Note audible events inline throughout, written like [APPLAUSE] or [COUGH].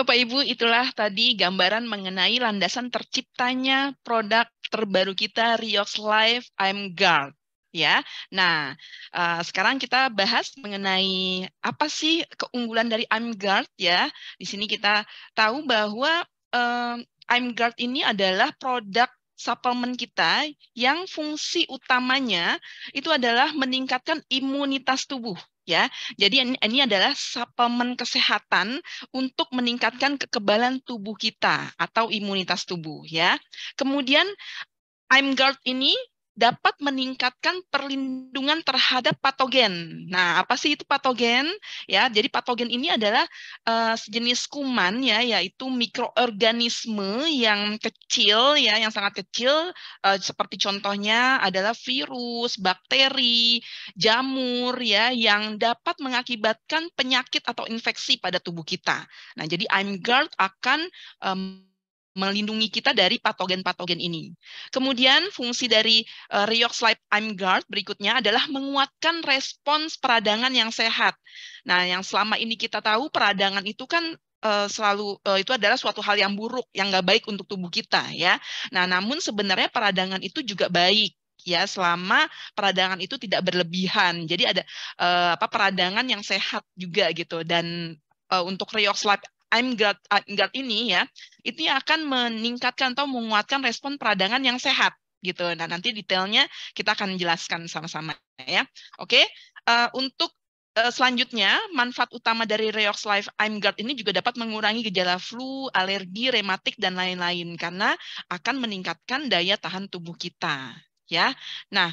Bapak Ibu, itulah tadi gambaran mengenai landasan terciptanya produk terbaru kita Riox Life I'm Guard ya. Nah, uh, sekarang kita bahas mengenai apa sih keunggulan dari I'm Guard ya. Di sini kita tahu bahwa uh, Guard ini adalah produk suplemen kita yang fungsi utamanya itu adalah meningkatkan imunitas tubuh ya. Jadi ini adalah suplemen kesehatan untuk meningkatkan kekebalan tubuh kita atau imunitas tubuh ya. Kemudian I'm guard ini dapat meningkatkan perlindungan terhadap patogen. Nah, apa sih itu patogen? Ya, jadi patogen ini adalah uh, sejenis kuman ya, yaitu mikroorganisme yang kecil ya, yang sangat kecil uh, seperti contohnya adalah virus, bakteri, jamur ya yang dapat mengakibatkan penyakit atau infeksi pada tubuh kita. Nah, jadi I'm guard akan um, melindungi kita dari patogen-patogen ini. Kemudian fungsi dari uh, eh, Riox Life I'm Guard berikutnya adalah menguatkan respons peradangan yang sehat. Nah, yang selama ini kita tahu peradangan itu kan uh, selalu uh, itu adalah suatu hal yang buruk, yang nggak baik untuk tubuh kita ya. Nah, namun sebenarnya peradangan itu juga baik ya selama peradangan itu tidak berlebihan. Jadi ada uh, apa peradangan yang sehat juga gitu dan uh, untuk Riox I'm gut, I'm uh, gut ini ya, itu yang akan meningkatkan atau menguatkan respon peradangan yang sehat gitu. Nah nanti detailnya kita akan jelaskan sama-sama ya. Oke, uh, untuk uh, selanjutnya manfaat utama dari Reox Life I'm Gut ini juga dapat mengurangi gejala flu, alergi, rematik dan lain-lain karena akan meningkatkan daya tahan tubuh kita ya. Nah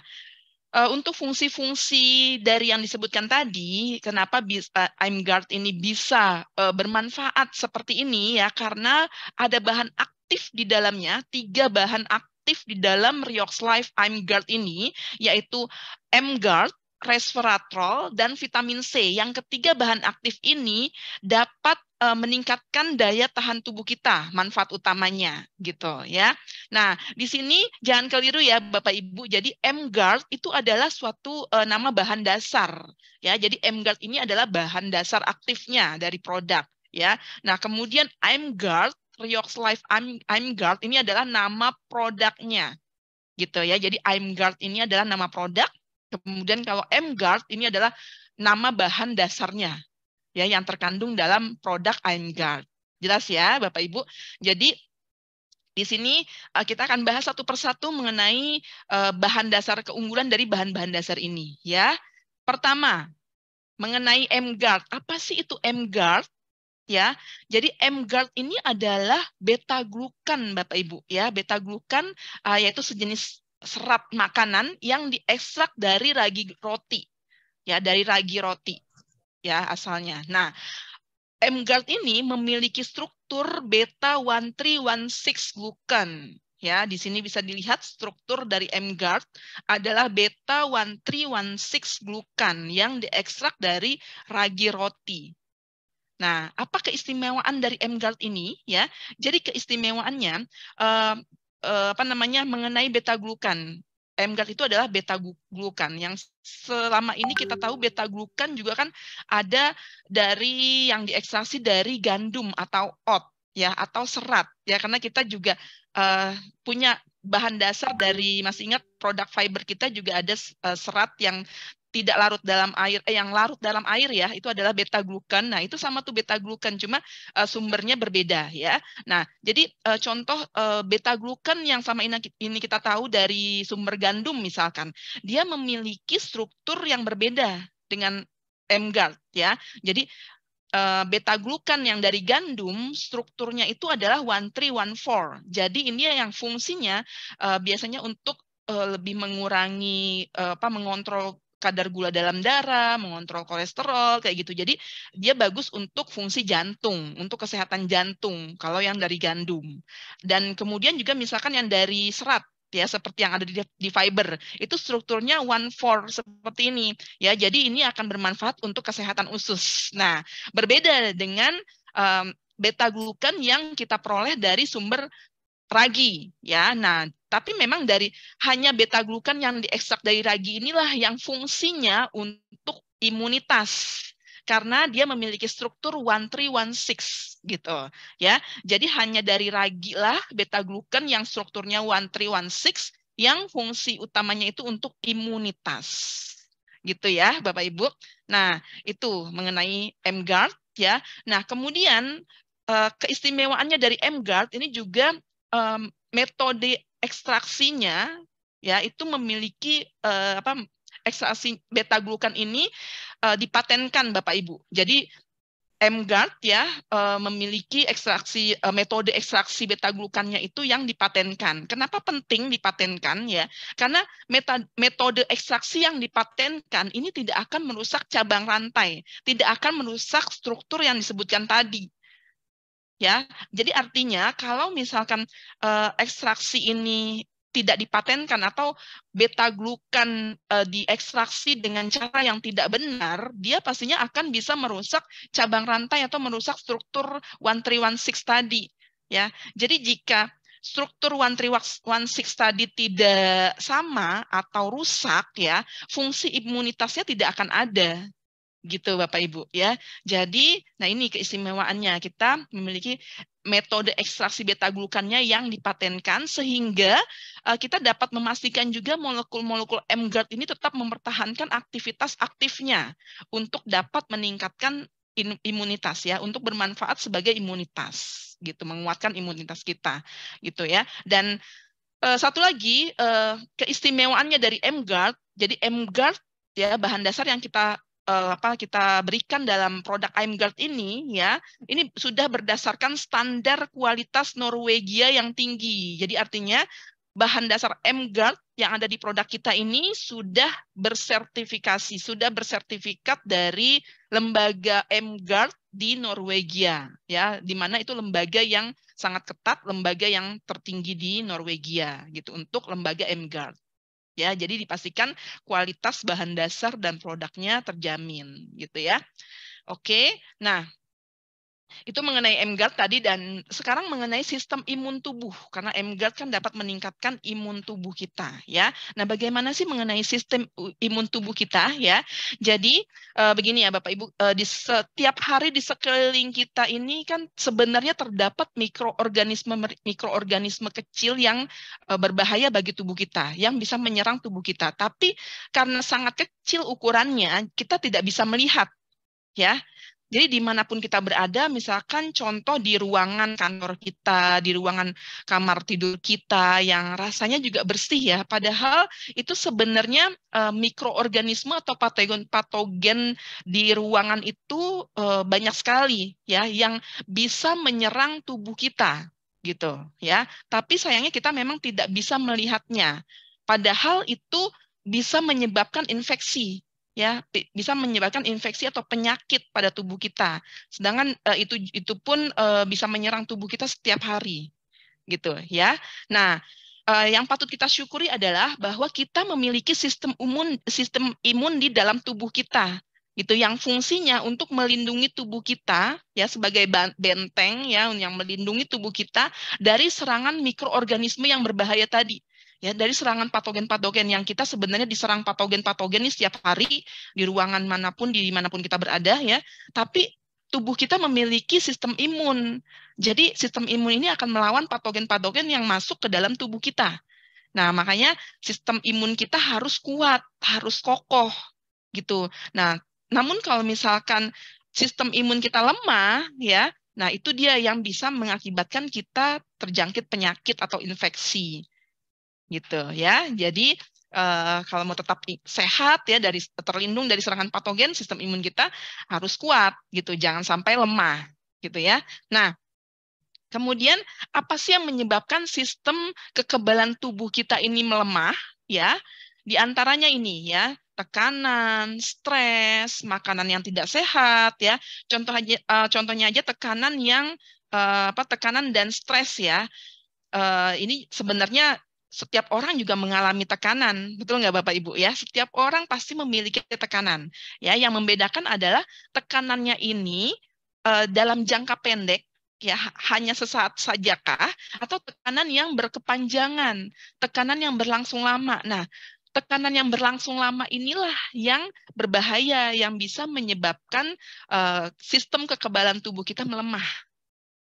uh, untuk fungsi-fungsi dari yang disebutkan tadi, kenapa bisa, uh, eh, Guard ini bisa uh, bermanfaat seperti ini ya karena ada bahan aktif di dalamnya, tiga bahan aktif di dalam Riox Life Guard ini yaitu M Guard resveratrol dan vitamin C. Yang ketiga bahan aktif ini dapat eh, meningkatkan daya tahan tubuh kita, manfaat utamanya gitu ya. Nah, di sini jangan keliru ya Bapak Ibu. Jadi M Guard itu adalah suatu uh, nama bahan dasar ya. Jadi M Guard ini adalah bahan dasar aktifnya dari produk ya. Nah, kemudian Guard Riox Life Guard ini adalah nama produknya gitu ya. Jadi I'm Guard ini adalah nama produk Kemudian kalau M Guard ini adalah nama bahan dasarnya ya yang terkandung dalam produk m Guard Jelas ya Bapak Ibu. Jadi di sini eh, kita akan bahas satu persatu mengenai eh, bahan dasar keunggulan dari bahan-bahan dasar ini ya. Pertama, mengenai M Guard Apa sih itu M Guard Ya. Jadi M Guard ini adalah beta glukan Bapak Ibu ya, beta glukan eh, yaitu sejenis serat makanan yang diekstrak dari ragi roti. Ya, dari ragi roti ya asalnya. Nah, mGARD ini memiliki struktur beta 1316 glucan. Ya, di sini bisa dilihat struktur dari mGARD adalah beta 1316 glukan yang diekstrak dari ragi roti. Nah, apa keistimewaan dari mGARD ini ya? Jadi keistimewaannya eh, eh, apa namanya mengenai beta glukan. mgat itu adalah beta glukan yang selama ini kita tahu beta glukan juga kan ada dari yang diekstraksi dari gandum atau oat ya atau serat ya karena kita juga uh, punya bahan dasar dari masih ingat produk fiber kita juga ada uh, serat yang tidak larut dalam air eh yang larut dalam air ya itu adalah beta glukan. Nah, itu sama tuh beta glukan cuma uh, sumbernya berbeda ya. Nah, jadi uh, contoh uh, eh, beta glukan yang sama ini kita tahu dari sumber gandum misalkan, dia memiliki struktur yang berbeda dengan mGARD ya. Jadi beta glukan yang dari gandum strukturnya itu adalah one three one four. Jadi ini yang fungsinya uh, biasanya untuk uh, lebih mengurangi uh, apa mengontrol kadar gula dalam darah, mengontrol kolesterol, kayak gitu. Jadi dia bagus untuk fungsi jantung, untuk kesehatan jantung kalau yang dari gandum. Dan kemudian juga misalkan yang dari serat ya seperti yang ada di, di fiber itu strukturnya one four seperti ini ya jadi ini akan bermanfaat untuk kesehatan usus nah berbeda dengan um, beta glukan yang kita peroleh dari sumber ragi ya nah tapi memang dari hanya beta glukan yang diekstrak dari ragi inilah yang fungsinya untuk imunitas karena dia memiliki struktur 1316 gitu ya. Jadi hanya dari ragi lah beta glukan yang strukturnya 1316 yang fungsi utamanya itu untuk imunitas. Gitu ya, Bapak Ibu. Nah, itu mengenai m M-Guard ya. Nah, kemudian eh, keistimewaannya dari m M-Guard ini juga metode ekstraksinya ya itu memiliki uh, apa ekstraksi beta glukan ini uh, dipatenkan Bapak Ibu. Jadi MGARD ya uh, memiliki ekstraksi uh, metode ekstraksi beta glukannya itu yang dipatenkan. Kenapa penting dipatenkan ya? Karena meta, metode ekstraksi yang dipatenkan ini tidak akan merusak cabang rantai, tidak akan merusak struktur yang disebutkan tadi ya. Jadi artinya kalau misalkan uh, ekstraksi ini tidak dipatenkan atau beta glukan uh, diekstraksi dengan cara yang tidak benar, dia pastinya akan bisa merusak cabang rantai atau merusak struktur one one three six tadi ya. Jadi jika struktur one one three six tadi tidak sama atau rusak ya, fungsi imunitasnya tidak akan ada gitu Bapak Ibu ya. Jadi nah ini keistimewaannya kita memiliki metode ekstraksi beta glukannya yang dipatenkan sehingga uh, kita dapat memastikan juga molekul-molekul M guard ini tetap mempertahankan aktivitas aktifnya untuk dapat meningkatkan imunitas ya untuk bermanfaat sebagai imunitas gitu menguatkan imunitas kita gitu ya dan uh, satu lagi uh, keistimewaannya dari M guard jadi M guard ya bahan dasar yang kita uh, apa kita berikan dalam produk M-Guard ini ya ini sudah berdasarkan standar kualitas Norwegia yang tinggi. Jadi artinya bahan dasar M-Guard yang ada di produk kita ini sudah bersertifikasi, sudah bersertifikat dari lembaga M-Guard di Norwegia, ya, di mana itu lembaga yang sangat ketat, lembaga yang tertinggi di Norwegia, gitu, untuk lembaga M-Guard ya jadi dipastikan kualitas bahan dasar dan produknya terjamin gitu ya oke nah itu mengenai MGAT tadi dan sekarang mengenai sistem imun tubuh karena MGAT kan dapat meningkatkan imun tubuh kita ya. Nah, bagaimana sih mengenai sistem imun tubuh kita ya? Jadi eh, begini ya Bapak Ibu, eh, di setiap hari di sekeliling kita ini kan sebenarnya terdapat mikroorganisme mikroorganisme kecil yang eh, berbahaya bagi tubuh kita yang bisa menyerang tubuh kita. Tapi karena sangat kecil ukurannya, kita tidak bisa melihat ya jadi dimanapun kita berada, misalkan contoh di ruangan kantor kita, di ruangan kamar tidur kita yang rasanya juga bersih ya, padahal itu sebenarnya uh, mikroorganisme atau patogen patogen di ruangan itu uh, banyak sekali ya yang bisa menyerang tubuh kita gitu ya. Tapi sayangnya kita memang tidak bisa melihatnya. Padahal itu bisa menyebabkan infeksi ya bisa menyebabkan infeksi atau penyakit pada tubuh kita. Sedangkan uh, itu itu pun uh, bisa menyerang tubuh kita setiap hari. Gitu ya. Nah, uh, yang patut kita syukuri adalah bahwa kita memiliki sistem imun sistem imun di dalam tubuh kita gitu yang fungsinya untuk melindungi tubuh kita ya sebagai benteng ya yang melindungi tubuh kita dari serangan mikroorganisme yang berbahaya tadi ya dari serangan patogen-patogen yang kita sebenarnya diserang patogen-patogen ini setiap hari di ruangan manapun di manapun kita berada ya tapi tubuh kita memiliki sistem imun jadi sistem imun ini akan melawan patogen-patogen yang masuk ke dalam tubuh kita nah makanya sistem imun kita harus kuat harus kokoh gitu nah namun kalau misalkan sistem imun kita lemah ya nah itu dia yang bisa mengakibatkan kita terjangkit penyakit atau infeksi gitu ya. Jadi Uh, kalau mau tetap sehat ya dari terlindung dari serangan patogen sistem imun kita harus kuat gitu jangan sampai lemah gitu ya nah kemudian apa sih yang menyebabkan sistem kekebalan tubuh kita ini melemah ya di antaranya ini ya tekanan, stres, makanan yang tidak sehat ya. Contoh aja uh, contohnya aja tekanan yang uh, apa tekanan dan stres ya. Uh, ini sebenarnya setiap orang juga mengalami tekanan, betul nggak Bapak Ibu ya? Setiap orang pasti memiliki tekanan. Ya, yang membedakan adalah tekanannya ini uh, dalam jangka pendek ya hanya sesaat sajakah atau tekanan yang berkepanjangan, tekanan yang berlangsung lama. Nah, tekanan yang berlangsung lama inilah yang berbahaya yang bisa menyebabkan uh, sistem kekebalan tubuh kita melemah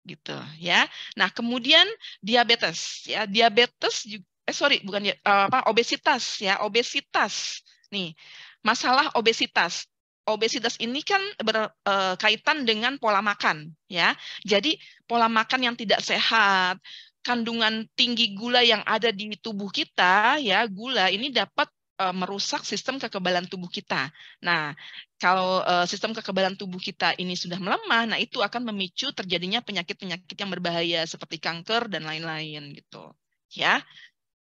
gitu ya. Nah, kemudian diabetes ya. Diabetes juga eh sorry bukan ya eh, apa obesitas ya obesitas nih masalah obesitas obesitas ini kan berkaitan eh, dengan pola makan ya jadi pola makan yang tidak sehat kandungan tinggi gula yang ada di tubuh kita ya gula ini dapat eh, merusak sistem kekebalan tubuh kita. Nah, kalau sistem kekebalan tubuh kita ini sudah melemah, nah itu akan memicu terjadinya penyakit-penyakit yang berbahaya seperti kanker dan lain-lain gitu. Ya.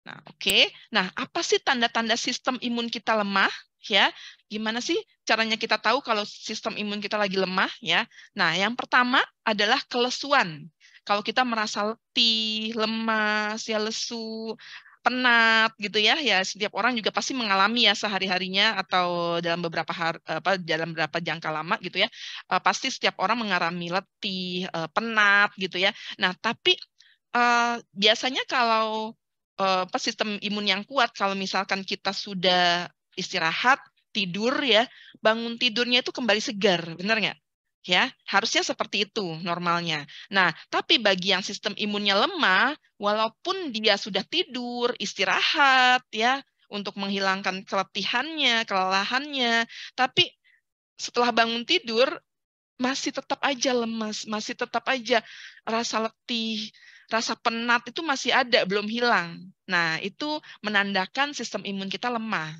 Nah, oke. Okay. Nah, apa sih tanda-tanda sistem imun kita lemah? Ya, gimana sih caranya kita tahu kalau sistem imun kita lagi lemah? Ya, nah yang pertama adalah kelesuan. Kalau kita merasa letih, lemas, ya lesu, penat gitu ya ya setiap orang juga pasti mengalami ya sehari harinya atau dalam beberapa hari, apa dalam beberapa jangka lama gitu ya eh, pasti setiap orang mengalami letih eh, penat gitu ya nah tapi uh, biasanya kalau Eh, apa sistem imun yang kuat kalau misalkan kita sudah istirahat tidur ya bangun tidurnya itu kembali segar benar nggak ya harusnya seperti itu normalnya nah tapi bagi yang sistem imunnya lemah walaupun dia sudah tidur istirahat ya untuk menghilangkan keletihannya kelelahannya tapi setelah bangun tidur masih tetap aja lemas masih tetap aja rasa letih rasa penat itu masih ada, belum hilang. Nah, itu menandakan sistem imun kita lemah.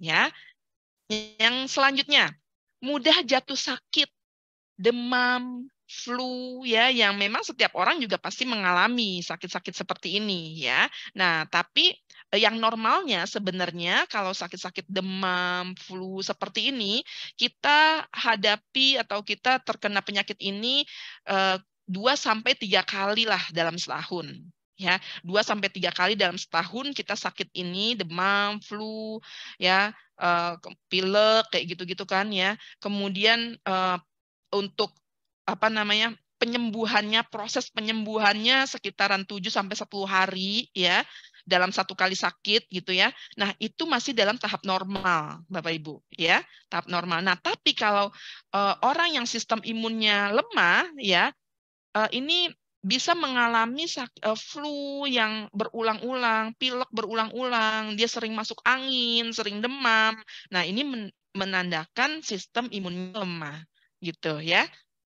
Ya. Yang selanjutnya, mudah jatuh sakit, demam, flu ya yang memang setiap orang juga pasti mengalami sakit-sakit seperti ini ya. Nah, tapi eh, yang normalnya sebenarnya kalau sakit-sakit demam, flu seperti ini, kita hadapi atau kita terkena penyakit ini eh, dua sampai tiga kali lah dalam setahun ya dua sampai tiga kali dalam setahun kita sakit ini demam flu ya uh, pilek kayak gitu gitu kan ya kemudian uh, untuk apa namanya penyembuhannya proses penyembuhannya sekitaran 7 sampai sepuluh hari ya dalam satu kali sakit gitu ya. Nah, itu masih dalam tahap normal, Bapak Ibu, ya. Tahap normal. Nah, tapi kalau uh, orang yang sistem imunnya lemah ya, Eh, ini bisa mengalami eh, flu yang berulang-ulang, pilek berulang-ulang, dia sering masuk angin, sering demam. Nah, ini menandakan sistem imunnya lemah gitu ya.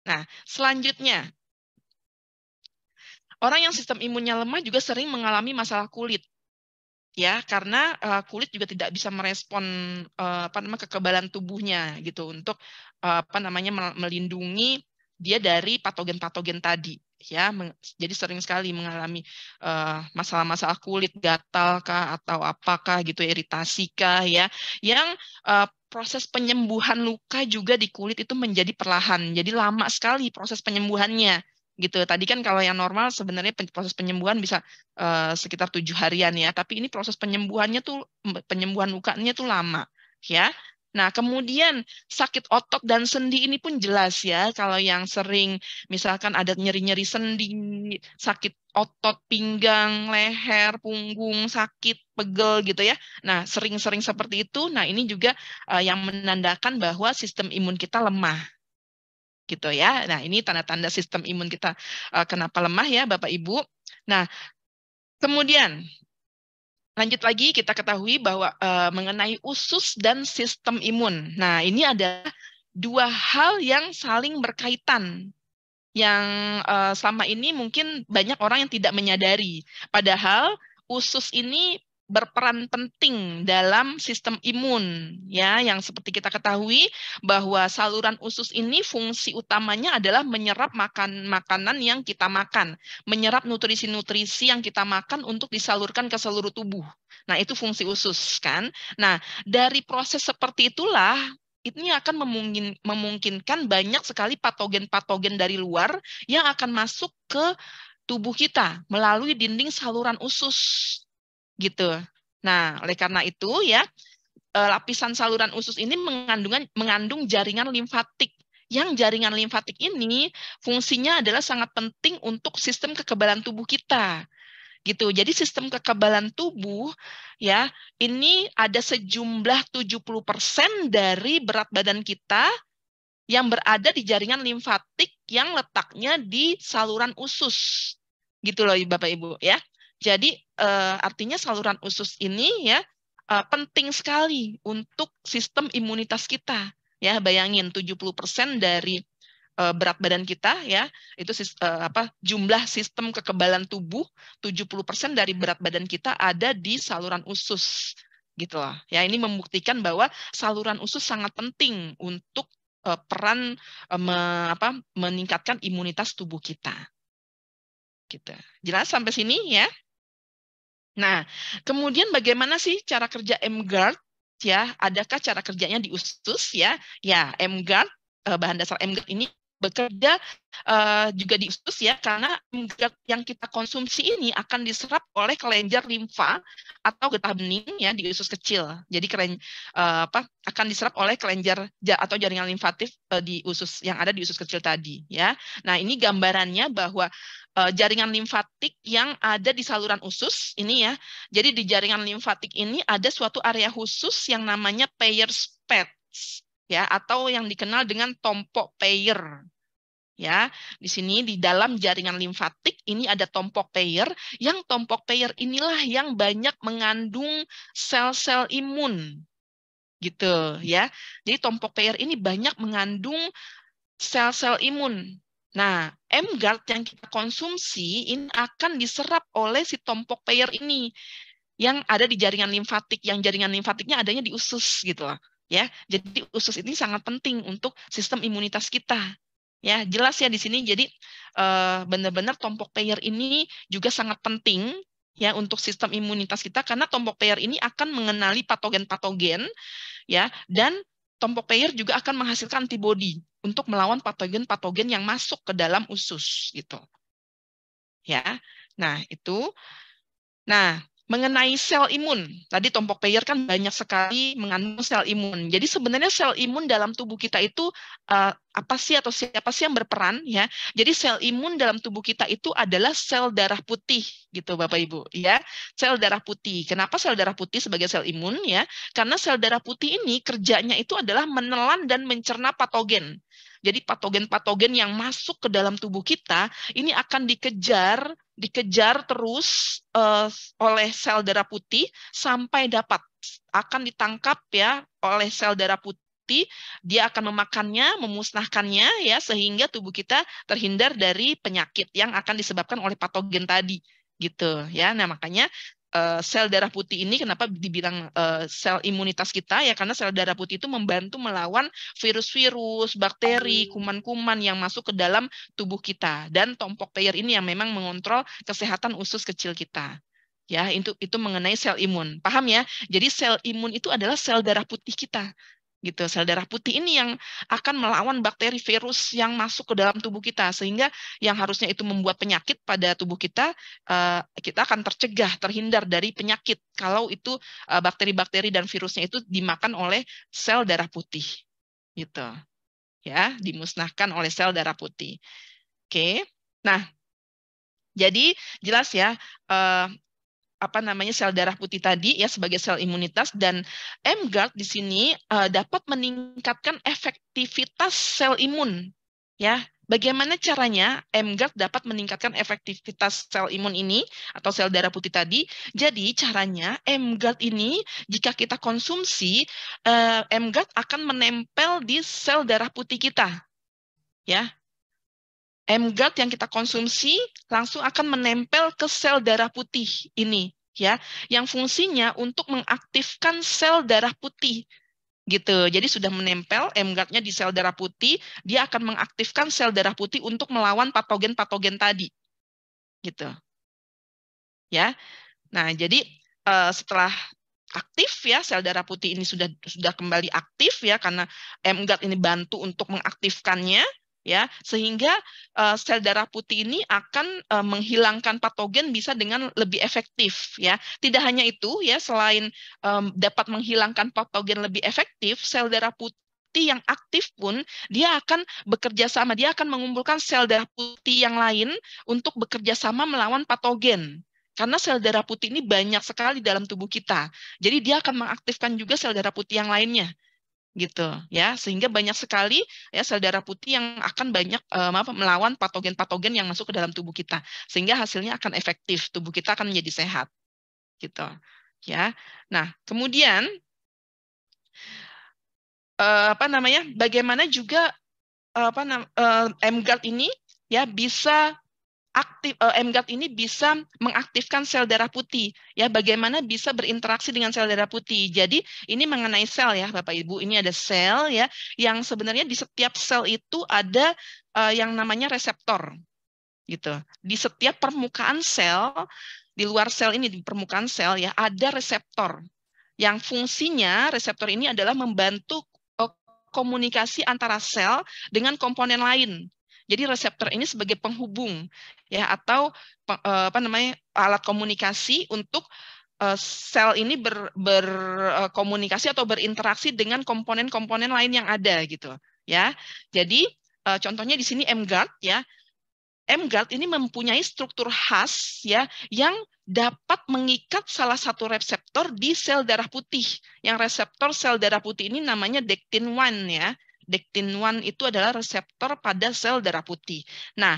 Nah, selanjutnya orang yang sistem imunnya lemah juga sering mengalami masalah kulit. Ya, karena uh, kulit juga tidak bisa merespon uh, apa namanya kekebalan tubuhnya gitu untuk uh, apa namanya melindungi dia dari patogen-patogen tadi ya jadi sering sekali mengalami eh, masalah-masalah uh, kulit gatal kah atau apakah gitu iritasi kah ya yang uh, proses penyembuhan luka juga di kulit itu menjadi perlahan jadi lama sekali proses penyembuhannya gitu tadi kan kalau yang normal sebenarnya proses penyembuhan bisa uh, sekitar tujuh harian ya tapi ini proses penyembuhannya tuh penyembuhan lukanya tuh lama ya Nah, kemudian sakit otot dan sendi ini pun jelas ya, kalau yang sering misalkan ada nyeri-nyeri sendi, sakit otot pinggang, leher, punggung sakit, pegel gitu ya. Nah, sering-sering seperti itu. Nah, ini juga uh, yang menandakan bahwa sistem imun kita lemah gitu ya. Nah, ini tanda-tanda sistem imun kita uh, kenapa lemah ya, Bapak Ibu. Nah, kemudian Lanjut lagi kita ketahui bahwa e, mengenai usus dan sistem imun. Nah, ini ada dua hal yang saling berkaitan yang e, selama ini mungkin banyak orang yang tidak menyadari. Padahal usus ini berperan penting dalam sistem imun ya yang seperti kita ketahui bahwa saluran usus ini fungsi utamanya adalah menyerap makan makanan yang kita makan, menyerap nutrisi-nutrisi yang kita makan untuk disalurkan ke seluruh tubuh. Nah, itu fungsi usus kan. Nah, dari proses seperti itulah ini akan memungkinkan banyak sekali patogen-patogen dari luar yang akan masuk ke tubuh kita melalui dinding saluran usus gitu. Nah, oleh karena itu ya eh, lapisan saluran usus ini mengandung mengandung jaringan limfatik yang jaringan limfatik ini fungsinya adalah sangat penting untuk sistem kekebalan tubuh kita gitu. Jadi sistem kekebalan tubuh ya, ini ada sejumlah 70% dari berat badan kita yang berada di jaringan limfatik yang letaknya di saluran usus. Gitu loh Bapak Ibu ya. Jadi uh, artinya saluran usus ini ya uh, penting sekali untuk sistem imunitas kita. Ya, bayangin 70% dari uh, berat badan kita ya, itu uh, apa jumlah sistem kekebalan tubuh 70% dari berat badan kita ada di saluran usus gitu loh. Ya, ini membuktikan bahwa saluran usus sangat penting untuk uh, peran uh, me, apa meningkatkan imunitas tubuh kita. kita gitu. Jelas sampai sini ya? Nah, kemudian bagaimana sih cara kerja MGUARD? Ya, adakah cara kerjanya di USUS ya? Ya, MGUARD, eh, bahan dasar MGUARD ini bekerja uh, juga di usus ya karena yang kita konsumsi ini akan diserap oleh kelenjar limfa atau getah bening ya di usus kecil. Jadi keren uh, apa akan diserap oleh kelenjar atau jaringan limfatif uh, di usus yang ada di usus kecil tadi ya. Nah, ini gambarannya bahwa uh, jaringan limfatik yang ada di saluran usus ini ya. Jadi di jaringan limfatik ini ada suatu area khusus yang namanya Peyer's pad ya atau yang dikenal dengan tompok payer. Ya, di sini di dalam jaringan limfatik ini ada tompok payer. Yang tompok payer inilah yang banyak mengandung sel-sel imun. Gitu ya. Jadi tompok payer ini banyak mengandung sel-sel imun. Nah, M-guard yang kita konsumsi ini akan diserap oleh si tompok payer ini yang ada di jaringan limfatik, yang jaringan limfatiknya adanya di usus gitu loh ya. Jadi usus ini sangat penting untuk sistem imunitas kita. Ya, jelas ya di sini. Jadi eh, benar-benar tombok payer ini juga sangat penting ya untuk sistem imunitas kita karena tombok payer ini akan mengenali patogen-patogen ya dan tombok payer juga akan menghasilkan antibodi untuk melawan patogen-patogen yang masuk ke dalam usus gitu. Ya. Nah, itu. Nah, mengenai sel imun. Tadi tompok Peyer kan banyak sekali mengandung sel imun. Jadi sebenarnya sel imun dalam tubuh kita itu uh, apa sih atau siapa sih yang berperan ya? Jadi sel imun dalam tubuh kita itu adalah sel darah putih gitu Bapak Ibu ya. Sel darah putih. Kenapa sel darah putih sebagai sel imun ya? Karena sel darah putih ini kerjanya itu adalah menelan dan mencerna patogen. Jadi patogen-patogen yang masuk ke dalam tubuh kita ini akan dikejar, dikejar terus uh, oleh sel darah putih sampai dapat akan ditangkap ya oleh sel darah putih dia akan memakannya, memusnahkannya ya sehingga tubuh kita terhindar dari penyakit yang akan disebabkan oleh patogen tadi gitu ya. Nah, makanya Eh, sel darah putih ini kenapa dibilang eh, sel imunitas kita ya karena sel darah putih itu membantu melawan virus-virus, bakteri, kuman-kuman yang masuk ke dalam tubuh kita dan tompok Peyer ini yang memang mengontrol kesehatan usus kecil kita. Ya, itu itu mengenai sel imun. Paham ya? Jadi sel imun itu adalah sel darah putih kita gitu sel darah putih ini yang akan melawan bakteri virus yang masuk ke dalam tubuh kita sehingga yang harusnya itu membuat penyakit pada tubuh kita eh, kita akan tercegah terhindar dari penyakit kalau itu eh, bakteri-bakteri dan virusnya itu dimakan oleh sel darah putih gitu ya dimusnahkan oleh sel darah putih oke nah jadi jelas ya eh, apa namanya sel darah putih tadi ya sebagai sel imunitas dan m MGARD di sini uh, dapat meningkatkan efektivitas sel imun ya. Bagaimana caranya m MGARD dapat meningkatkan efektivitas sel imun ini atau sel darah putih tadi? Jadi caranya m MGARD ini jika kita konsumsi uh, eh, MGARD akan menempel di sel darah putih kita. Ya, MGAT yang kita konsumsi langsung akan menempel ke sel darah putih ini ya, yang fungsinya untuk mengaktifkan sel darah putih gitu. Jadi sudah menempel MGAT-nya di sel darah putih, dia akan mengaktifkan sel darah putih untuk melawan patogen-patogen tadi. Gitu. Ya. Nah, jadi eh, setelah aktif ya sel darah putih ini sudah sudah kembali aktif ya karena MGAT ini bantu untuk mengaktifkannya ya sehingga uh, sel darah putih ini akan uh, menghilangkan patogen bisa dengan lebih efektif ya tidak hanya itu ya selain um, dapat menghilangkan patogen lebih efektif sel darah putih yang aktif pun dia akan bekerja sama dia akan mengumpulkan sel darah putih yang lain untuk bekerja sama melawan patogen karena sel darah putih ini banyak sekali dalam tubuh kita. Jadi dia akan mengaktifkan juga sel darah putih yang lainnya gitu ya sehingga banyak sekali ya sel darah putih yang akan banyak eh, maaf melawan patogen-patogen yang masuk ke dalam tubuh kita sehingga hasilnya akan efektif tubuh kita akan menjadi sehat gitu ya nah kemudian eh, apa namanya bagaimana juga eh, apa eh, ini ya bisa aktif uh, eh, MGAT ini bisa mengaktifkan sel darah putih ya bagaimana bisa berinteraksi dengan sel darah putih. Jadi ini mengenai sel ya Bapak Ibu. Ini ada sel ya yang sebenarnya di setiap sel itu ada uh, yang namanya reseptor gitu. Di setiap permukaan sel di luar sel ini di permukaan sel ya ada reseptor yang fungsinya reseptor ini adalah membantu eh, komunikasi antara sel dengan komponen lain jadi reseptor ini sebagai penghubung ya atau eh, apa namanya alat komunikasi untuk eh, sel ini ber, berkomunikasi eh, atau berinteraksi dengan komponen-komponen lain yang ada gitu ya. Jadi contohnya di sini mGARD ya. mGARD ini mempunyai struktur khas ya yang dapat mengikat salah satu reseptor di sel darah putih. Yang reseptor sel darah putih ini namanya dectin 1 ya. Dectin 1 itu adalah reseptor pada sel darah putih. Nah,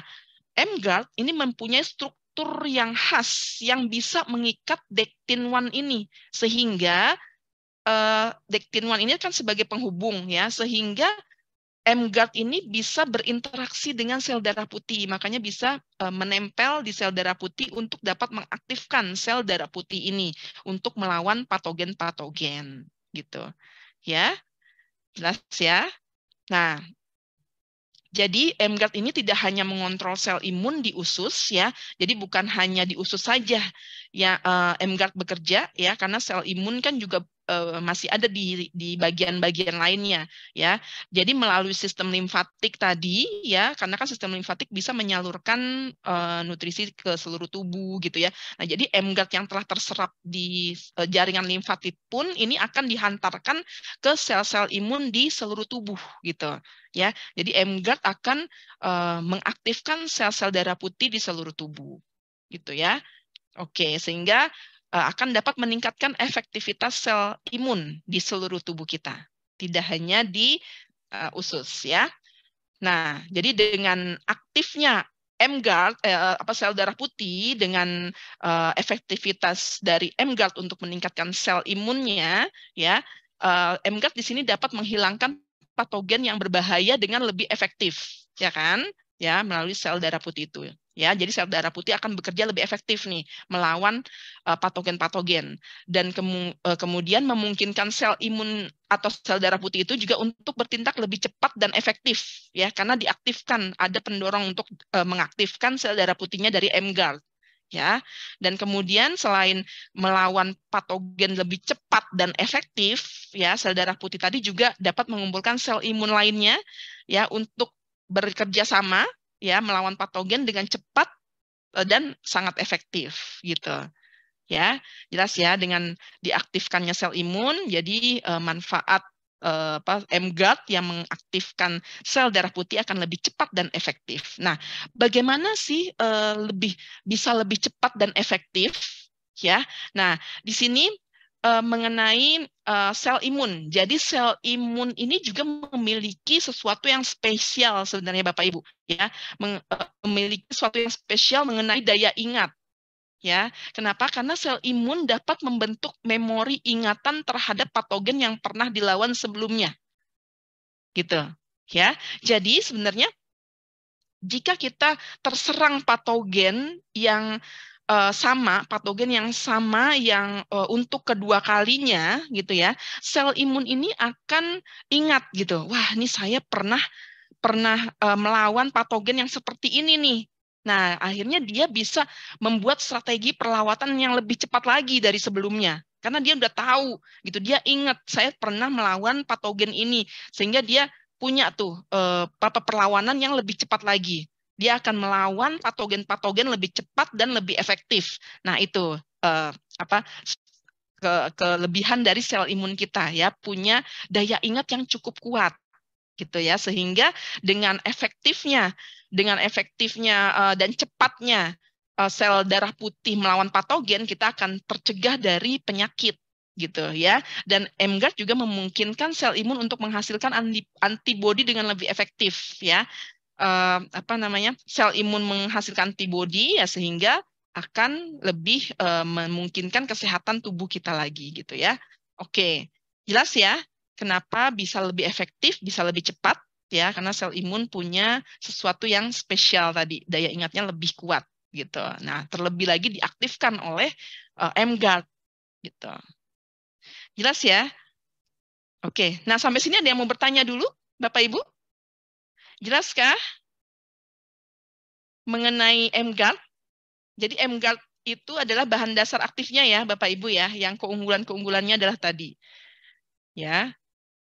M guard ini mempunyai struktur yang khas yang bisa mengikat Dectin 1 ini sehingga uh, Dectin 1 ini kan sebagai penghubung ya sehingga M guard ini bisa berinteraksi dengan sel darah putih makanya bisa uh, menempel di sel darah putih untuk dapat mengaktifkan sel darah putih ini untuk melawan patogen-patogen gitu ya jelas ya Nah, jadi MGARD ini tidak hanya mengontrol sel imun di usus ya. Jadi bukan hanya di usus saja ya eh, MGARD bekerja ya karena sel imun kan juga Eh, masih ada di di bagian-bagian lainnya ya. Jadi melalui sistem limfatik tadi ya karena kan sistem limfatik bisa menyalurkan uh, nutrisi ke seluruh tubuh gitu ya. Nah, jadi MGAT yang telah terserap di uh, jaringan limfatik pun ini akan dihantarkan ke sel-sel imun di seluruh tubuh gitu ya. Jadi MGAT akan uh, mengaktifkan sel-sel darah putih di seluruh tubuh gitu ya. Oke, sehingga Eh, akan dapat meningkatkan efektivitas sel imun di seluruh tubuh kita, tidak hanya di uh, usus ya. Nah, jadi dengan aktifnya mGARD eh, apa sel darah putih dengan eh, efektivitas dari mGARD untuk meningkatkan sel imunnya ya eh, mGARD di sini dapat menghilangkan patogen yang berbahaya dengan lebih efektif ya kan ya melalui sel darah putih itu ya jadi sel darah putih akan bekerja lebih efektif nih melawan eh, patogen-patogen dan kemu eh, kemudian memungkinkan sel imun atau sel darah putih itu juga untuk bertindak lebih cepat dan efektif ya karena diaktifkan ada pendorong untuk eh, mengaktifkan sel darah putihnya dari mGAR ya dan kemudian selain melawan patogen lebih cepat dan efektif ya sel darah putih tadi juga dapat mengumpulkan sel imun lainnya ya untuk bekerja sama ya melawan patogen dengan cepat eh, dan sangat efektif gitu ya jelas ya dengan diaktifkannya sel imun jadi uh, manfaat uh, yang mengaktifkan sel darah putih akan lebih cepat dan efektif. Nah, bagaimana sih eh, lebih bisa lebih cepat dan efektif ya? Nah, di sini uh, mengenai uh, sel imun. Jadi sel imun ini juga memiliki sesuatu yang spesial sebenarnya Bapak Ibu, ya, eh, memiliki sesuatu yang spesial mengenai daya ingat. Ya, kenapa? Karena sel imun dapat membentuk memori ingatan terhadap patogen yang pernah dilawan sebelumnya. Gitu, ya. Jadi sebenarnya jika kita terserang patogen yang uh, sama patogen yang sama yang uh, untuk kedua kalinya gitu ya sel imun ini akan ingat gitu wah ini saya pernah pernah uh, melawan patogen yang seperti ini nih nah akhirnya dia bisa membuat strategi perlawatan yang lebih cepat lagi dari sebelumnya karena dia udah tahu gitu dia ingat saya pernah melawan patogen ini sehingga dia punya tuh eh, perlawanan yang lebih cepat lagi dia akan melawan patogen-patogen lebih cepat dan lebih efektif. Nah, itu eh, apa ke kelebihan dari sel imun kita ya, punya daya ingat yang cukup kuat gitu ya sehingga dengan efektifnya dengan efektifnya uh, dan cepatnya uh, sel darah putih melawan patogen kita akan tercegah dari penyakit gitu ya dan MGAR juga memungkinkan sel imun untuk menghasilkan antibodi dengan lebih efektif ya uh, apa namanya sel imun menghasilkan antibodi ya sehingga akan lebih uh, memungkinkan kesehatan tubuh kita lagi gitu ya. Oke, jelas ya kenapa bisa lebih efektif, bisa lebih cepat ya karena sel imun punya sesuatu yang spesial tadi daya ingatnya lebih kuat gitu. Nah, terlebih lagi diaktifkan oleh uh, MGuard gitu. Jelas ya? Oke, nah sampai sini ada yang mau bertanya dulu, Bapak Ibu? Jelaskah mengenai MGAT? Jadi MGAT itu adalah bahan dasar aktifnya ya Bapak Ibu ya, yang keunggulan-keunggulannya adalah tadi. Ya.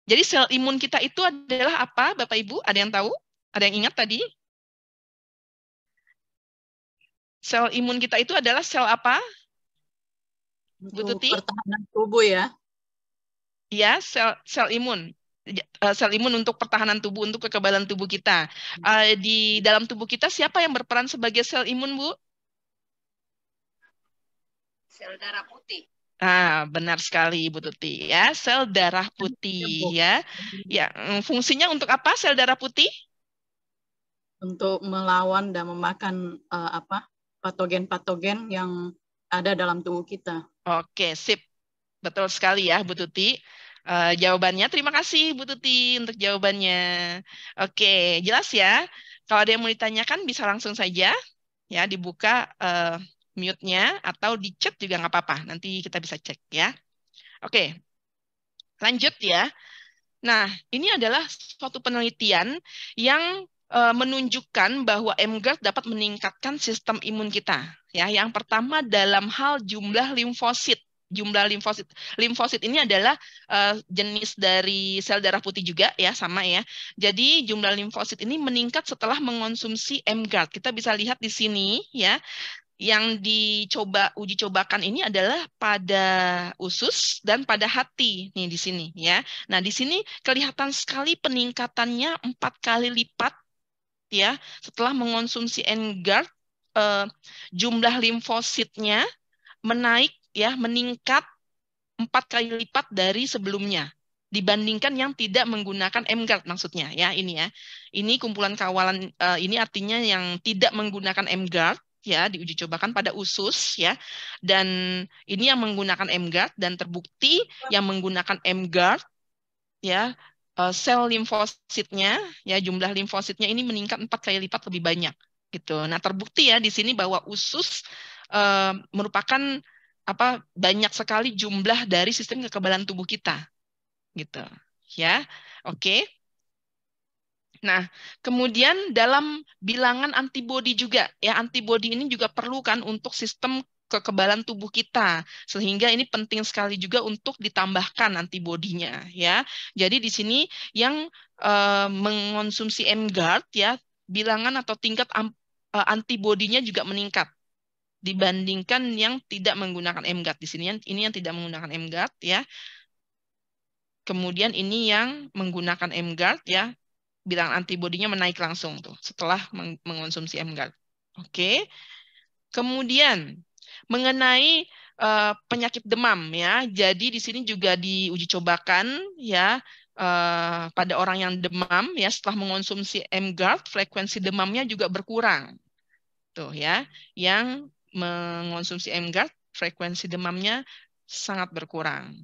Jadi sel imun kita itu adalah apa Bapak Ibu? Ada yang tahu? Ada yang ingat tadi? Sel imun kita itu adalah sel apa? Bu Tuti? Pertahanan tubuh ya. Iya, sel sel imun. Eh, sel imun untuk pertahanan tubuh untuk kekebalan tubuh kita. Eh, di dalam tubuh kita siapa yang berperan sebagai sel imun, Bu? Sel darah putih. Ah, benar sekali Bu Tuti ya, sel darah putih ya. Ya, mm, fungsinya untuk apa sel darah putih? Untuk melawan dan memakan uh, apa? patogen-patogen yang ada dalam tubuh kita. Oke, sip. Betul sekali ya Bu Tuti. Eh, jawabannya. Terima kasih Bu Tuti untuk jawabannya. Oke, jelas ya. Kalau ada yang mau ditanyakan bisa langsung saja ya dibuka uh, mute-nya atau di chat juga nggak apa-apa. Nanti kita bisa cek ya. Oke, lanjut ya. Nah, ini adalah suatu penelitian yang uh, menunjukkan bahwa MGURD dapat meningkatkan sistem imun kita. Ya, yang pertama dalam hal jumlah limfosit jumlah limfosit. Limfosit ini adalah uh, jenis dari sel darah putih juga ya, sama ya. Jadi jumlah limfosit ini meningkat setelah mengonsumsi M MGARD. Kita bisa lihat di sini ya. Yang dicoba uji cobakan ini adalah pada usus dan pada hati nih di sini ya. Nah, di sini kelihatan sekali peningkatannya empat kali lipat ya setelah mengonsumsi NGARD uh, eh, jumlah limfositnya menaik ya meningkat empat kali lipat dari sebelumnya dibandingkan yang tidak menggunakan mGuard maksudnya ya ini ya. Ini kumpulan kawalan uh, ini artinya yang tidak menggunakan mGuard ya diuji cobakan pada usus ya dan ini yang menggunakan mGuard dan terbukti yang menggunakan mGuard ya uh, sel limfositnya ya jumlah limfositnya ini meningkat empat kali lipat lebih banyak gitu. Nah terbukti ya di sini bahwa usus uh, merupakan apa banyak sekali jumlah dari sistem kekebalan tubuh kita gitu ya oke okay. nah kemudian dalam bilangan antibodi juga ya antibodi ini juga perlu kan untuk sistem kekebalan tubuh kita sehingga ini penting sekali juga untuk ditambahkan antibodinya ya jadi di sini yang eh, mengonsumsi mengonsumsi guard ya bilangan atau tingkat eh, antibodinya juga meningkat dibandingkan yang tidak menggunakan MGAT di sini. Ini yang tidak menggunakan MGAT ya. Kemudian ini yang menggunakan MGAT ya. Bilang antibodinya menaik langsung tuh setelah meng mengonsumsi MGAT. Oke. Kemudian mengenai uh, penyakit demam ya. Jadi di sini juga diuji cobakan ya uh, pada orang yang demam ya setelah mengonsumsi MGARD frekuensi demamnya juga berkurang tuh ya yang mengonsumsi m MGARD, frekuensi demamnya sangat berkurang.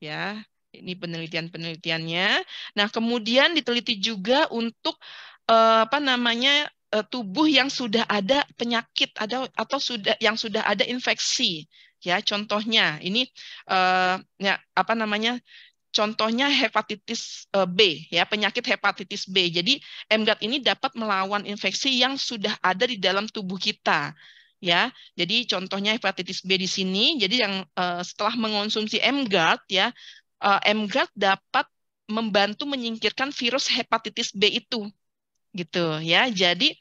Ya, ini penelitian-penelitiannya. Nah, kemudian diteliti juga untuk eh, apa namanya eh, tubuh yang sudah ada penyakit ada atau sudah yang sudah ada infeksi. Ya, contohnya ini eh, ya apa namanya contohnya hepatitis eh, B ya penyakit hepatitis B. Jadi MGAT ini dapat melawan infeksi yang sudah ada di dalam tubuh kita ya. Jadi contohnya hepatitis B di sini. Jadi yang uh, setelah mengonsumsi M M-Guard ya, uh, eh, M-Guard dapat membantu menyingkirkan virus hepatitis B itu gitu ya. Jadi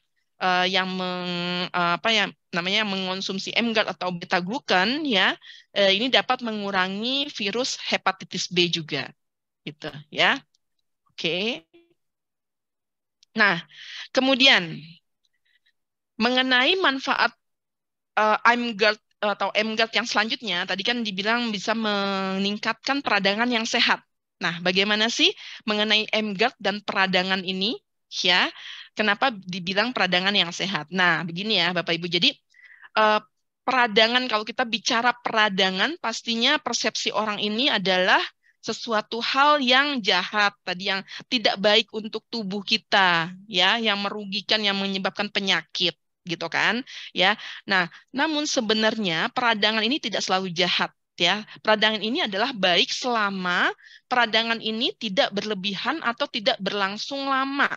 uh, yang meng, uh, apa ya namanya mengonsumsi MGARD atau beta glukan ya, uh, ini dapat mengurangi virus hepatitis B juga gitu ya. Oke. Okay. Nah, kemudian mengenai manfaat uh, I'm guard eh, atau MGARD yang selanjutnya tadi kan dibilang bisa meningkatkan peradangan yang sehat. Nah, bagaimana sih mengenai M MGARD dan peradangan ini? Ya, kenapa dibilang peradangan yang sehat? Nah, begini ya, Bapak Ibu. Jadi uh, peradangan kalau kita bicara peradangan pastinya persepsi orang ini adalah sesuatu hal yang jahat tadi yang tidak baik untuk tubuh kita ya yang merugikan yang menyebabkan penyakit gitu kan ya nah namun sebenarnya peradangan ini tidak selalu jahat ya peradangan ini adalah baik selama peradangan ini tidak berlebihan atau tidak berlangsung lama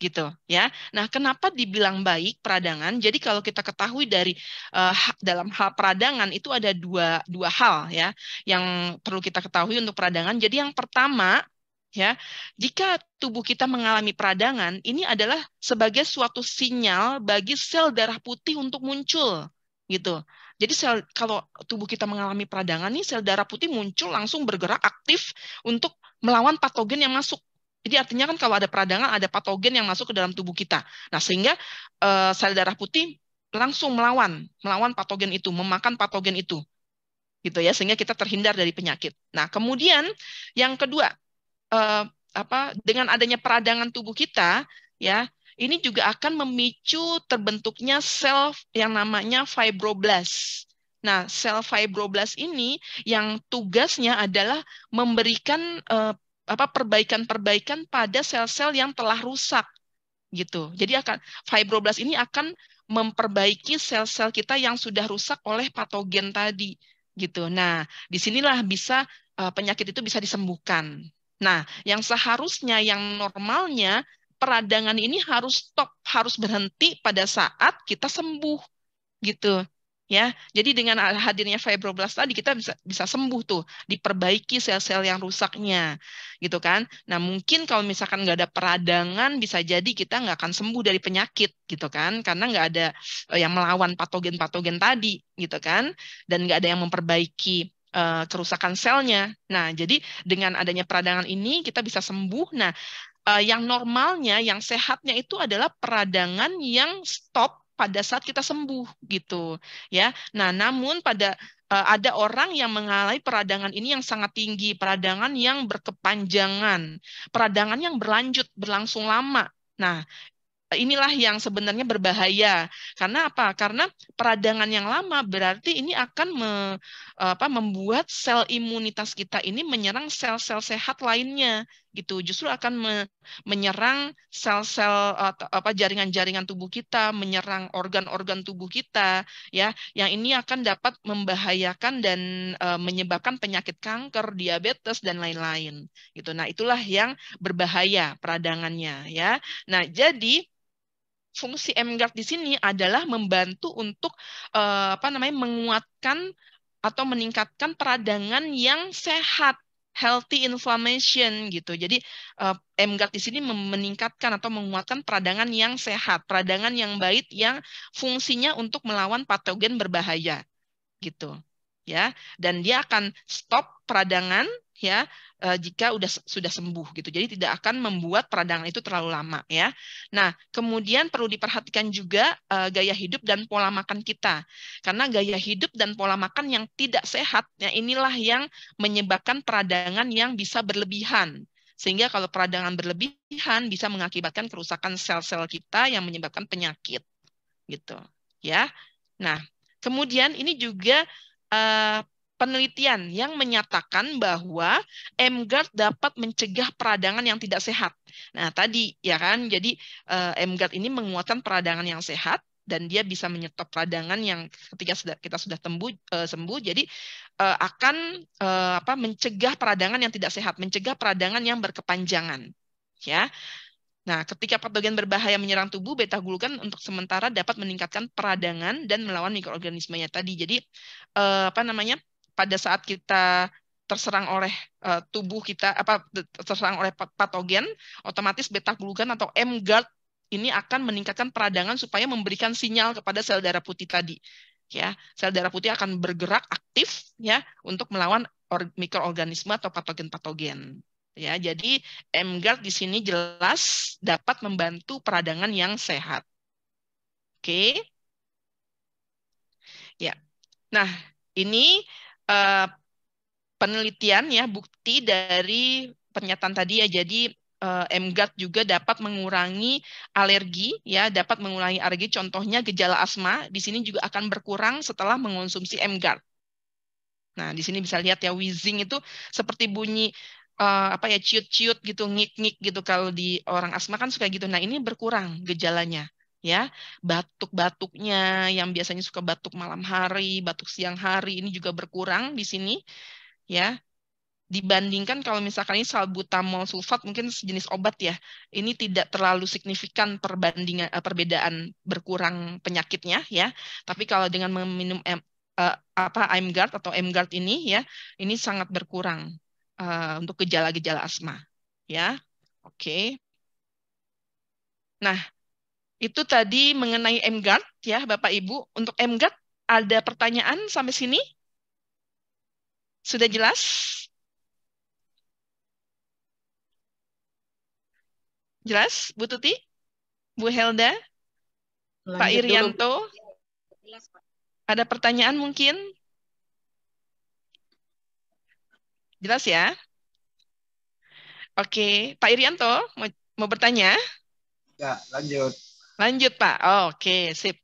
gitu ya. Nah, kenapa dibilang baik peradangan? Jadi kalau kita ketahui dari uh, dalam hal peradangan itu ada dua dua hal ya yang perlu kita ketahui untuk peradangan. Jadi yang pertama ya jika tubuh kita mengalami peradangan ini adalah sebagai suatu sinyal bagi sel darah putih untuk muncul gitu jadi sel kalau tubuh kita mengalami peradangan nih sel darah putih muncul langsung bergerak aktif untuk melawan patogen yang masuk jadi artinya kan kalau ada peradangan ada patogen yang masuk ke dalam tubuh kita nah sehingga uh, sel darah putih langsung melawan melawan patogen itu memakan patogen itu gitu ya sehingga kita terhindar dari penyakit nah kemudian yang kedua Eh, apa dengan adanya peradangan tubuh kita ya ini juga akan memicu terbentuknya sel yang namanya fibroblast. Nah, sel fibroblast ini yang tugasnya adalah memberikan eh, apa perbaikan-perbaikan pada sel-sel yang telah rusak gitu. Jadi akan fibroblast ini akan memperbaiki sel-sel kita yang sudah rusak oleh patogen tadi gitu. Nah, disinilah bisa eh, penyakit itu bisa disembuhkan Nah, yang seharusnya, yang normalnya, peradangan ini harus stop, harus berhenti pada saat kita sembuh, gitu. Ya, jadi dengan hadirnya fibroblast tadi kita bisa bisa sembuh tuh, diperbaiki sel-sel yang rusaknya, gitu kan? Nah mungkin kalau misalkan nggak ada peradangan bisa jadi kita nggak akan sembuh dari penyakit, gitu kan? Karena nggak ada eh, yang melawan patogen-patogen tadi, gitu kan? Dan nggak ada yang memperbaiki uh, kerusakan selnya. Nah, jadi dengan adanya peradangan ini kita bisa sembuh. Nah, uh, yang normalnya, yang sehatnya itu adalah peradangan yang stop pada saat kita sembuh gitu ya. Nah, namun pada uh, ada orang yang mengalami peradangan ini yang sangat tinggi, peradangan yang berkepanjangan, peradangan yang berlanjut berlangsung lama. Nah, inilah yang sebenarnya berbahaya. Karena apa? Karena peradangan yang lama berarti ini akan me, apa, membuat sel imunitas kita ini menyerang sel-sel sehat lainnya gitu. Justru akan me, menyerang sel-sel eh, apa jaringan-jaringan tubuh kita, menyerang organ-organ tubuh kita ya. Yang ini akan dapat membahayakan dan e, menyebabkan penyakit kanker, diabetes dan lain-lain gitu. Nah, itulah yang berbahaya peradangannya ya. Nah, jadi fungsi mGuard di sini adalah membantu untuk uh, apa namanya menguatkan atau meningkatkan peradangan yang sehat healthy inflammation gitu. Jadi uh, eh, MGAT di sini meningkatkan atau menguatkan peradangan yang sehat, peradangan yang baik yang fungsinya untuk melawan patogen berbahaya gitu ya dan dia akan stop peradangan ya eh, jika udah sudah sembuh gitu. Jadi tidak akan membuat peradangan itu terlalu lama ya. Nah, kemudian perlu diperhatikan juga uh, gaya hidup dan pola makan kita. Karena gaya hidup dan pola makan yang tidak sehat ya inilah yang menyebabkan peradangan yang bisa berlebihan. Sehingga kalau peradangan berlebihan bisa mengakibatkan kerusakan sel-sel kita yang menyebabkan penyakit gitu ya. Nah, kemudian ini juga Eh, penelitian yang menyatakan bahwa MGARD dapat mencegah peradangan yang tidak sehat. Nah, tadi ya kan, jadi uh, eh, MGARD ini menguatkan peradangan yang sehat dan dia bisa menyetop peradangan yang ketika sudah, kita sudah tembu, uh, sembuh, jadi uh, akan uh, apa mencegah peradangan yang tidak sehat, mencegah peradangan yang berkepanjangan. Ya, Nah, ketika patogen berbahaya menyerang tubuh, beta glukan untuk sementara dapat meningkatkan peradangan dan melawan mikroorganismenya tadi. Jadi eh, apa namanya? Pada saat kita terserang oleh eh, tubuh kita apa terserang oleh patogen, otomatis beta glukan atau M guard ini akan meningkatkan peradangan supaya memberikan sinyal kepada sel darah putih tadi. Ya, sel darah putih akan bergerak aktif ya untuk melawan mikroorganisme atau patogen-patogen. Ya, jadi M-guard di sini jelas dapat membantu peradangan yang sehat. Oke. Okay. Ya. Nah, ini uh, penelitian ya bukti dari pernyataan tadi ya. Jadi uh, eh, M-guard juga dapat mengurangi alergi ya, dapat mengurangi alergi contohnya gejala asma di sini juga akan berkurang setelah mengonsumsi M-guard. Nah, di sini bisa lihat ya wheezing itu seperti bunyi uh, apa ya ciut-ciut gitu ngik-ngik gitu kalau di orang asma kan suka gitu nah ini berkurang gejalanya ya batuk-batuknya yang biasanya suka batuk malam hari batuk siang hari ini juga berkurang di sini ya dibandingkan kalau misalkan ini salbutamol sulfat mungkin sejenis obat ya ini tidak terlalu signifikan perbandingan eh, perbedaan berkurang penyakitnya ya tapi kalau dengan meminum M, uh, apa Imgard atau Mgard ini ya ini sangat berkurang uh, untuk gejala-gejala asma. Ya, oke. Okay. Nah, itu tadi mengenai MGAT ya, Bapak Ibu. Untuk MGAT ada pertanyaan sampai sini? Sudah jelas? Jelas, Bu Tuti? Bu Helda? Lanjut Pak Irianto? Dulu. Ada pertanyaan mungkin? Jelas ya? Oke, Pak Irianto mau, mau bertanya? Ya, lanjut. Lanjut, Pak. Oh, oke, sip.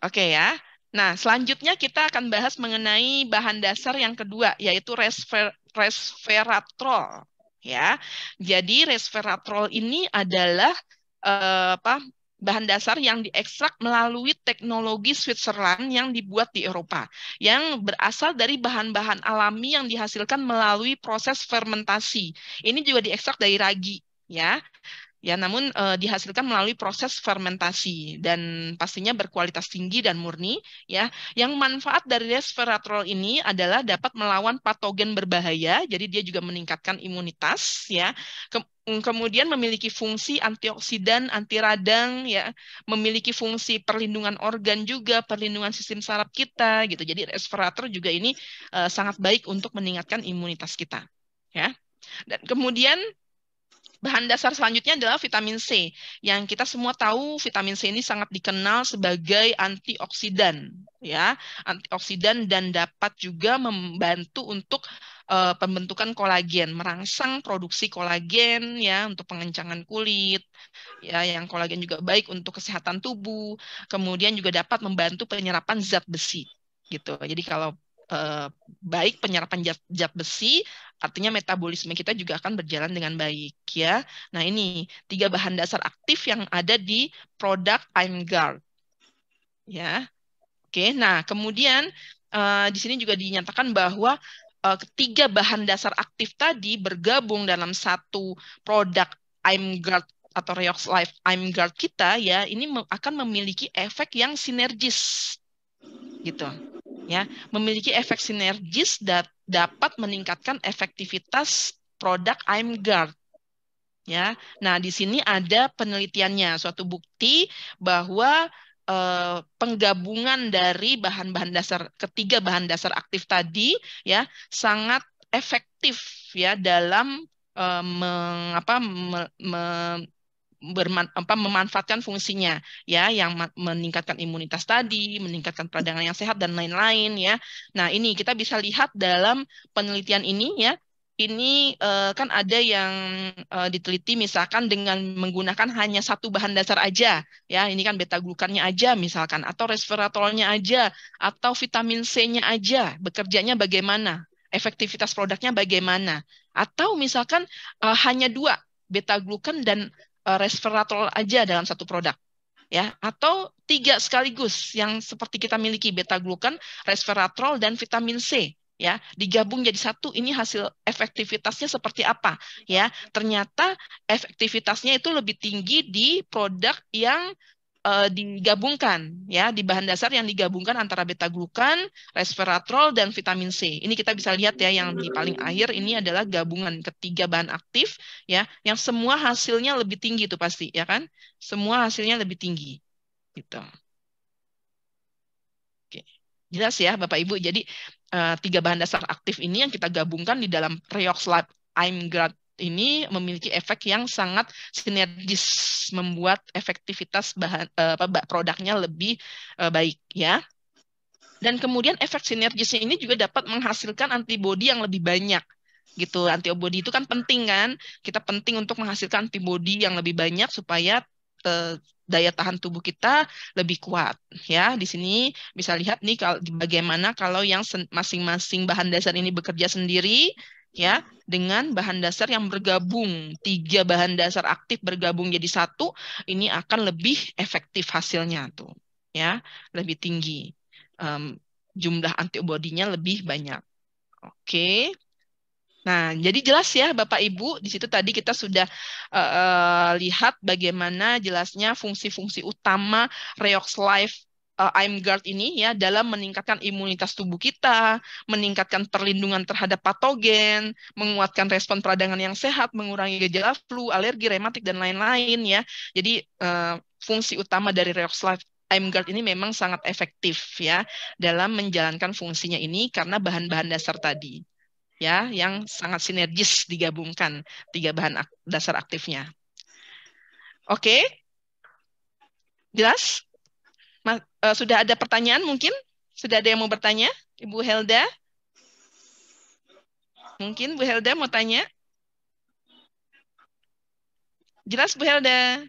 Oke ya. Nah, selanjutnya kita akan bahas mengenai bahan dasar yang kedua, yaitu resver resveratrol. Ya, jadi resveratrol ini adalah eh, apa bahan dasar yang diekstrak melalui teknologi Switzerland yang dibuat di Eropa, yang berasal dari bahan-bahan alami yang dihasilkan melalui proses fermentasi. Ini juga diekstrak dari ragi, ya ya namun e, dihasilkan melalui proses fermentasi dan pastinya berkualitas tinggi dan murni ya yang manfaat dari resveratrol ini adalah dapat melawan patogen berbahaya jadi dia juga meningkatkan imunitas ya Ke kemudian memiliki fungsi antioksidan anti radang ya memiliki fungsi perlindungan organ juga perlindungan sistem saraf kita gitu jadi resveratrol juga ini e, sangat baik untuk meningkatkan imunitas kita ya dan kemudian Bahan dasar selanjutnya adalah vitamin C, yang kita semua tahu vitamin C ini sangat dikenal sebagai antioksidan, ya, antioksidan dan dapat juga membantu untuk uh, pembentukan kolagen, merangsang produksi kolagen, ya, untuk pengencangan kulit, ya, yang kolagen juga baik untuk kesehatan tubuh, kemudian juga dapat membantu penyerapan zat besi, gitu. Jadi kalau Eh, baik penyerapan zat, zat besi, artinya metabolisme kita juga akan berjalan dengan baik ya. Nah ini tiga bahan dasar aktif yang ada di produk I'm Guard Ya, oke. Nah kemudian uh, di sini juga dinyatakan bahwa ketiga eh, ketiga bahan dasar aktif tadi bergabung dalam satu produk I'm Guard atau Reox Life I'm Guard kita ya ini akan memiliki efek yang sinergis gitu ya memiliki efek sinergis dan dapat meningkatkan efektivitas produk I'm Guard. Ya, nah di sini ada penelitiannya suatu bukti bahwa eh, penggabungan dari bahan-bahan dasar ketiga bahan dasar aktif tadi ya sangat efektif ya dalam eh, mengapa me, me, berman, apa, memanfaatkan fungsinya ya yang meningkatkan imunitas tadi, meningkatkan peradangan yang sehat dan lain-lain ya. Nah, ini kita bisa lihat dalam penelitian ini ya. Ini uh, kan ada yang uh, diteliti misalkan dengan menggunakan hanya satu bahan dasar aja ya. Ini kan beta glukannya aja misalkan atau resveratrolnya aja atau vitamin C-nya aja bekerjanya bagaimana? Efektivitas produknya bagaimana? Atau misalkan uh, hanya dua beta glukan dan Eh, resveratrol aja dalam satu produk ya atau tiga sekaligus yang seperti kita miliki beta glukan, resveratrol dan vitamin C ya digabung jadi satu ini hasil efektivitasnya seperti apa ya ternyata efektivitasnya itu lebih tinggi di produk yang Eh, digabungkan ya di bahan dasar yang digabungkan antara beta glukan, resveratrol dan vitamin C. Ini kita bisa lihat ya yang di paling akhir ini adalah gabungan ketiga bahan aktif ya yang semua hasilnya lebih tinggi itu pasti ya kan? Semua hasilnya lebih tinggi. Gitu. Oke. Jelas ya Bapak Ibu. Jadi uh, tiga bahan dasar aktif ini yang kita gabungkan di dalam reoxlab Imgrad ini memiliki efek yang sangat sinergis membuat efektivitas bahan eh, apa produknya lebih eh, baik ya. Dan kemudian efek sinergisnya ini juga dapat menghasilkan antibodi yang lebih banyak gitu. Antibodi itu kan penting kan? Kita penting untuk menghasilkan antibodi yang lebih banyak supaya eh, daya tahan tubuh kita lebih kuat ya di sini bisa lihat nih kalau bagaimana kalau yang masing-masing bahan dasar ini bekerja sendiri ya dengan bahan dasar yang bergabung tiga bahan dasar aktif bergabung jadi satu ini akan lebih efektif hasilnya tuh ya lebih tinggi um, jumlah antibodinya lebih banyak oke nah jadi jelas ya bapak ibu di situ tadi kita sudah uh, uh, lihat bagaimana jelasnya fungsi-fungsi utama reox life uh, I'm Guard ini ya dalam meningkatkan imunitas tubuh kita, meningkatkan perlindungan terhadap patogen, menguatkan respon peradangan yang sehat, mengurangi gejala flu, alergi, rematik dan lain-lain ya. Jadi uh, fungsi utama dari Reox Life I'm Guard ini memang sangat efektif ya dalam menjalankan fungsinya ini karena bahan-bahan dasar tadi ya yang sangat sinergis digabungkan tiga bahan ak dasar aktifnya. Oke. Okay? Jelas? Mas, uh, sudah ada pertanyaan mungkin? Sudah ada yang mau bertanya? Ibu Helda? Mungkin Bu Helda mau tanya? Jelas Bu Helda?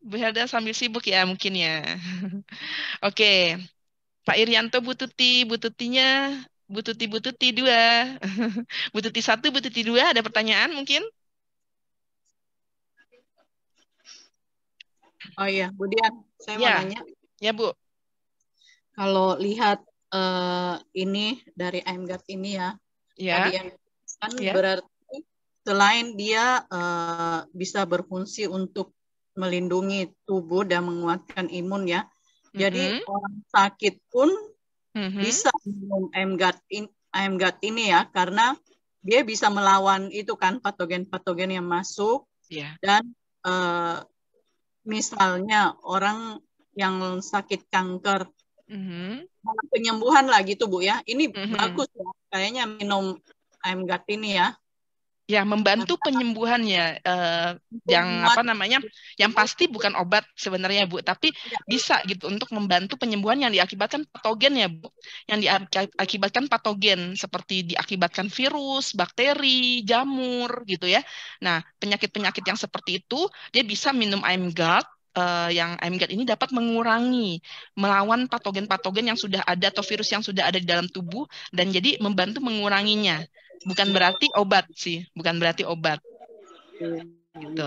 Bu Helda sambil sibuk ya mungkin ya. [LAUGHS] Oke. Okay. Pak Irianto Bututi, Bututinya Bututi Bututi dua. [LAUGHS] Bututi satu, Bututi dua ada pertanyaan mungkin? Oh iya, Bu Dian, saya ya. mau tanya, iya. Ya, Bu. Kalau lihat uh, ini dari AMGAT ini ya, ya. tadi yang kan ya. berarti selain dia uh, bisa berfungsi untuk melindungi tubuh dan menguatkan imun ya, jadi mm -hmm. orang sakit pun mm -hmm. bisa minum m gat ini ya, karena dia bisa melawan itu kan patogen-patogen yang masuk yeah. dan uh, misalnya orang yang sakit kanker mm-hmm. penyembuhan lah gitu bu ya ini mm-hmm. bagus ya kayaknya minum ayam gat ini ya ya membantu penyembuhannya uh, yang apa namanya yang pasti bukan obat sebenarnya bu tapi ya. bisa gitu untuk membantu penyembuhan yang diakibatkan patogen ya bu yang diakibatkan patogen seperti diakibatkan virus bakteri jamur gitu ya nah penyakit penyakit yang seperti itu dia bisa minum ayam guard uh, yang AMGAT ini dapat mengurangi melawan patogen-patogen yang sudah ada atau virus yang sudah ada di dalam tubuh dan jadi membantu menguranginya bukan berarti obat sih, bukan berarti obat. Gitu.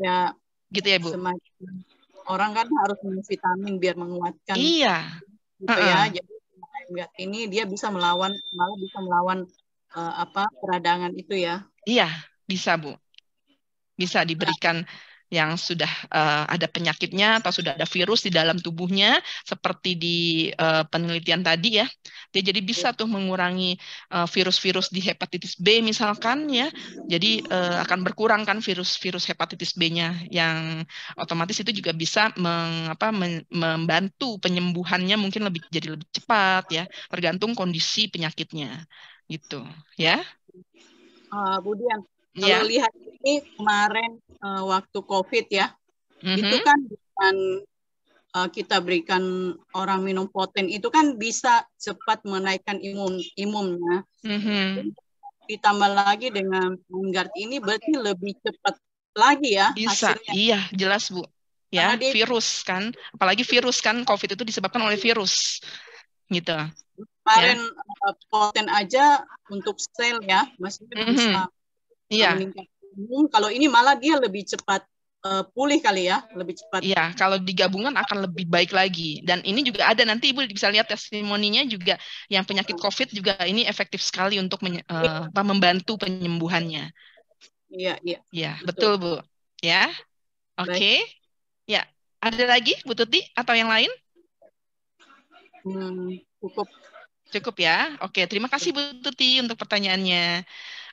Ya. Gitu ya, Bu. Semakin orang kan harus minum vitamin biar menguatkan. Iya. Gitu uh -uh. ya. Jadi ini dia bisa melawan malah bisa melawan uh, apa peradangan itu ya. Iya, bisa, Bu. Bisa diberikan nah yang sudah uh, ada penyakitnya atau sudah ada virus di dalam tubuhnya seperti di uh, penelitian tadi ya dia jadi bisa iya. tuh mengurangi eh, virus-virus uh, di hepatitis B misalkan ya jadi uh, akan berkurang kan virus-virus hepatitis B-nya yang otomatis itu juga bisa meng, apa, membantu penyembuhannya mungkin lebih jadi lebih cepat ya tergantung kondisi penyakitnya gitu ya. Uh, ah, Budian, kalau yeah. lihat ini kemarin uh, waktu COVID ya, mm-hmm. itu kan bukan uh, eh, kita berikan orang minum poten itu kan bisa cepat menaikkan imun imunnya. Mm-hmm. Ditambah lagi dengan Vanguard ini berarti lebih cepat lagi ya bisa hasilnya. iya jelas bu ya dia, virus kan apalagi virus kan covid itu disebabkan oleh virus gitu ya. kemarin ya. Eh, poten aja untuk sel ya masih mm -hmm. bisa iya. umum. Kalau ini malah dia lebih cepat uh, pulih kali ya, lebih cepat. Iya, kalau digabungkan akan lebih baik lagi. Dan ini juga ada nanti Ibu bisa lihat testimoninya juga yang penyakit COVID juga ini efektif sekali untuk uh, membantu penyembuhannya. Iya, iya. Iya, betul, betul Bu. Ya. Oke. Okay. Ya, ada lagi Bu Tuti atau yang lain? Hmm, cukup. Cukup ya. Oke, terima kasih Bu Tuti untuk pertanyaannya.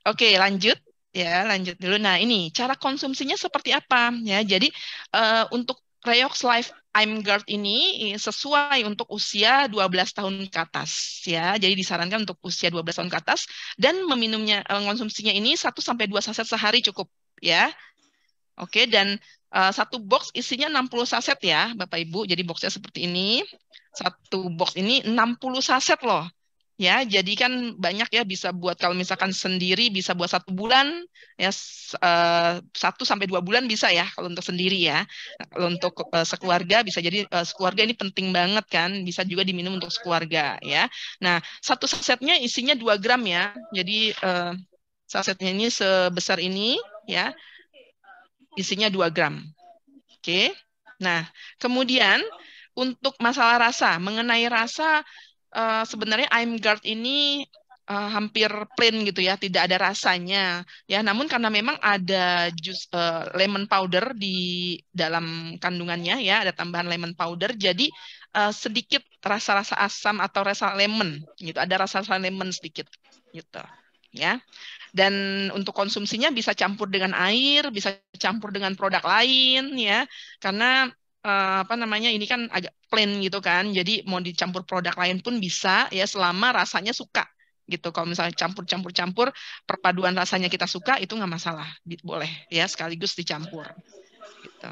Oke, lanjut. Ya, lanjut dulu. Nah, ini cara konsumsinya seperti apa? Ya, jadi uh, untuk Reox Life I'm Guard ini sesuai untuk usia 12 tahun ke atas ya. Jadi disarankan untuk usia 12 tahun ke atas dan meminumnya eh, konsumsinya ini 1 sampai 2 saset sehari cukup ya. Oke, dan uh, satu box isinya 60 saset ya, Bapak Ibu. Jadi boxnya seperti ini. Satu box ini 60 saset loh ya jadi kan banyak ya bisa buat kalau misalkan sendiri bisa buat satu bulan ya eh, satu sampai dua bulan bisa ya kalau untuk sendiri ya kalau untuk eh, sekeluarga bisa jadi eh, sekeluarga ini penting banget kan bisa juga diminum untuk sekeluarga ya nah satu sasetnya isinya dua gram ya jadi sasetnya ini sebesar ini ya isinya dua gram oke nah kemudian untuk masalah rasa mengenai rasa Eh, sebenarnya I'm guard ini uh, hampir plain gitu ya, tidak ada rasanya. Ya, namun karena memang ada jus uh, lemon powder di dalam kandungannya ya, ada tambahan lemon powder jadi uh, sedikit rasa-rasa asam atau rasa lemon gitu, ada rasa-rasa lemon sedikit gitu. Ya. Dan untuk konsumsinya bisa campur dengan air, bisa campur dengan produk lain ya. Karena Eh, apa namanya ini kan agak plain gitu kan jadi mau dicampur produk lain pun bisa ya selama rasanya suka gitu kalau misalnya campur campur campur perpaduan rasanya kita suka itu nggak masalah boleh ya sekaligus dicampur gitu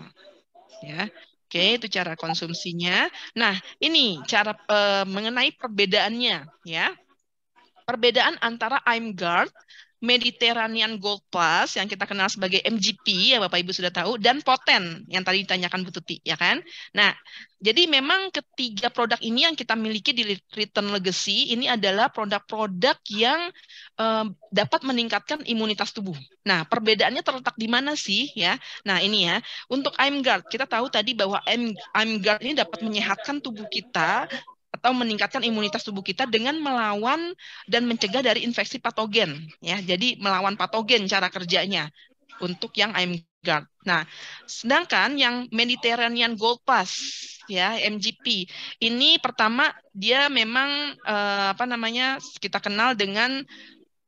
ya oke itu cara konsumsinya nah ini cara uh, mengenai perbedaannya ya perbedaan antara I'm guard Mediterranean Gold Plus yang kita kenal sebagai MGP ya Bapak Ibu sudah tahu dan Poten yang tadi ditanyakan Bu Tuti ya kan. Nah, jadi memang ketiga produk ini yang kita miliki di Return Legacy ini adalah produk-produk yang eh, dapat meningkatkan imunitas tubuh. Nah, perbedaannya terletak di mana sih ya? Nah, ini ya. Untuk I'm Guard, kita tahu tadi bahwa I'm, I'm ini dapat menyehatkan tubuh kita atau meningkatkan imunitas tubuh kita dengan melawan dan mencegah dari infeksi patogen ya. Jadi melawan patogen cara kerjanya untuk yang I'm guard. Nah, sedangkan yang Mediterranean Gold Pass ya MGP ini pertama dia memang eh, apa namanya kita kenal dengan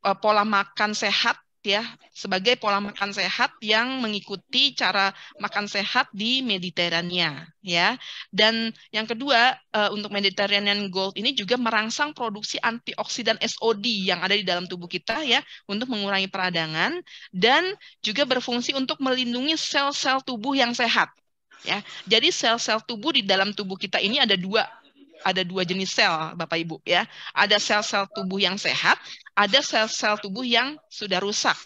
eh, pola makan sehat ya sebagai pola makan sehat yang mengikuti cara makan sehat di Mediterania ya. Dan yang kedua uh, untuk Mediterranean Gold ini juga merangsang produksi antioksidan SOD yang ada di dalam tubuh kita ya untuk mengurangi peradangan dan juga berfungsi untuk melindungi sel-sel tubuh yang sehat ya. Jadi sel-sel tubuh di dalam tubuh kita ini ada dua ada dua jenis sel, Bapak Ibu ya. Ada sel-sel tubuh yang sehat ada sel-sel tubuh yang sudah rusak.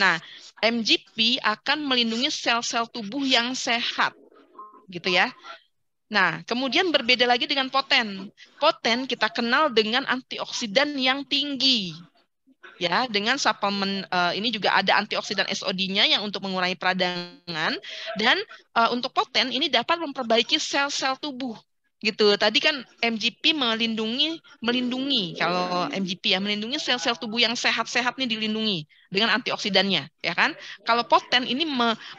Nah, MGP akan melindungi sel-sel tubuh yang sehat. Gitu ya. Nah, kemudian berbeda lagi dengan poten. Poten kita kenal dengan antioksidan yang tinggi. Ya, dengan suplemen uh, eh, ini juga ada antioksidan SOD-nya yang untuk mengurangi peradangan dan uh, untuk poten ini dapat memperbaiki sel-sel tubuh gitu. Tadi kan MGP melindungi melindungi kalau MGP ya melindungi sel-sel tubuh yang sehat-sehat nih dilindungi dengan antioksidannya, ya kan? Kalau poten ini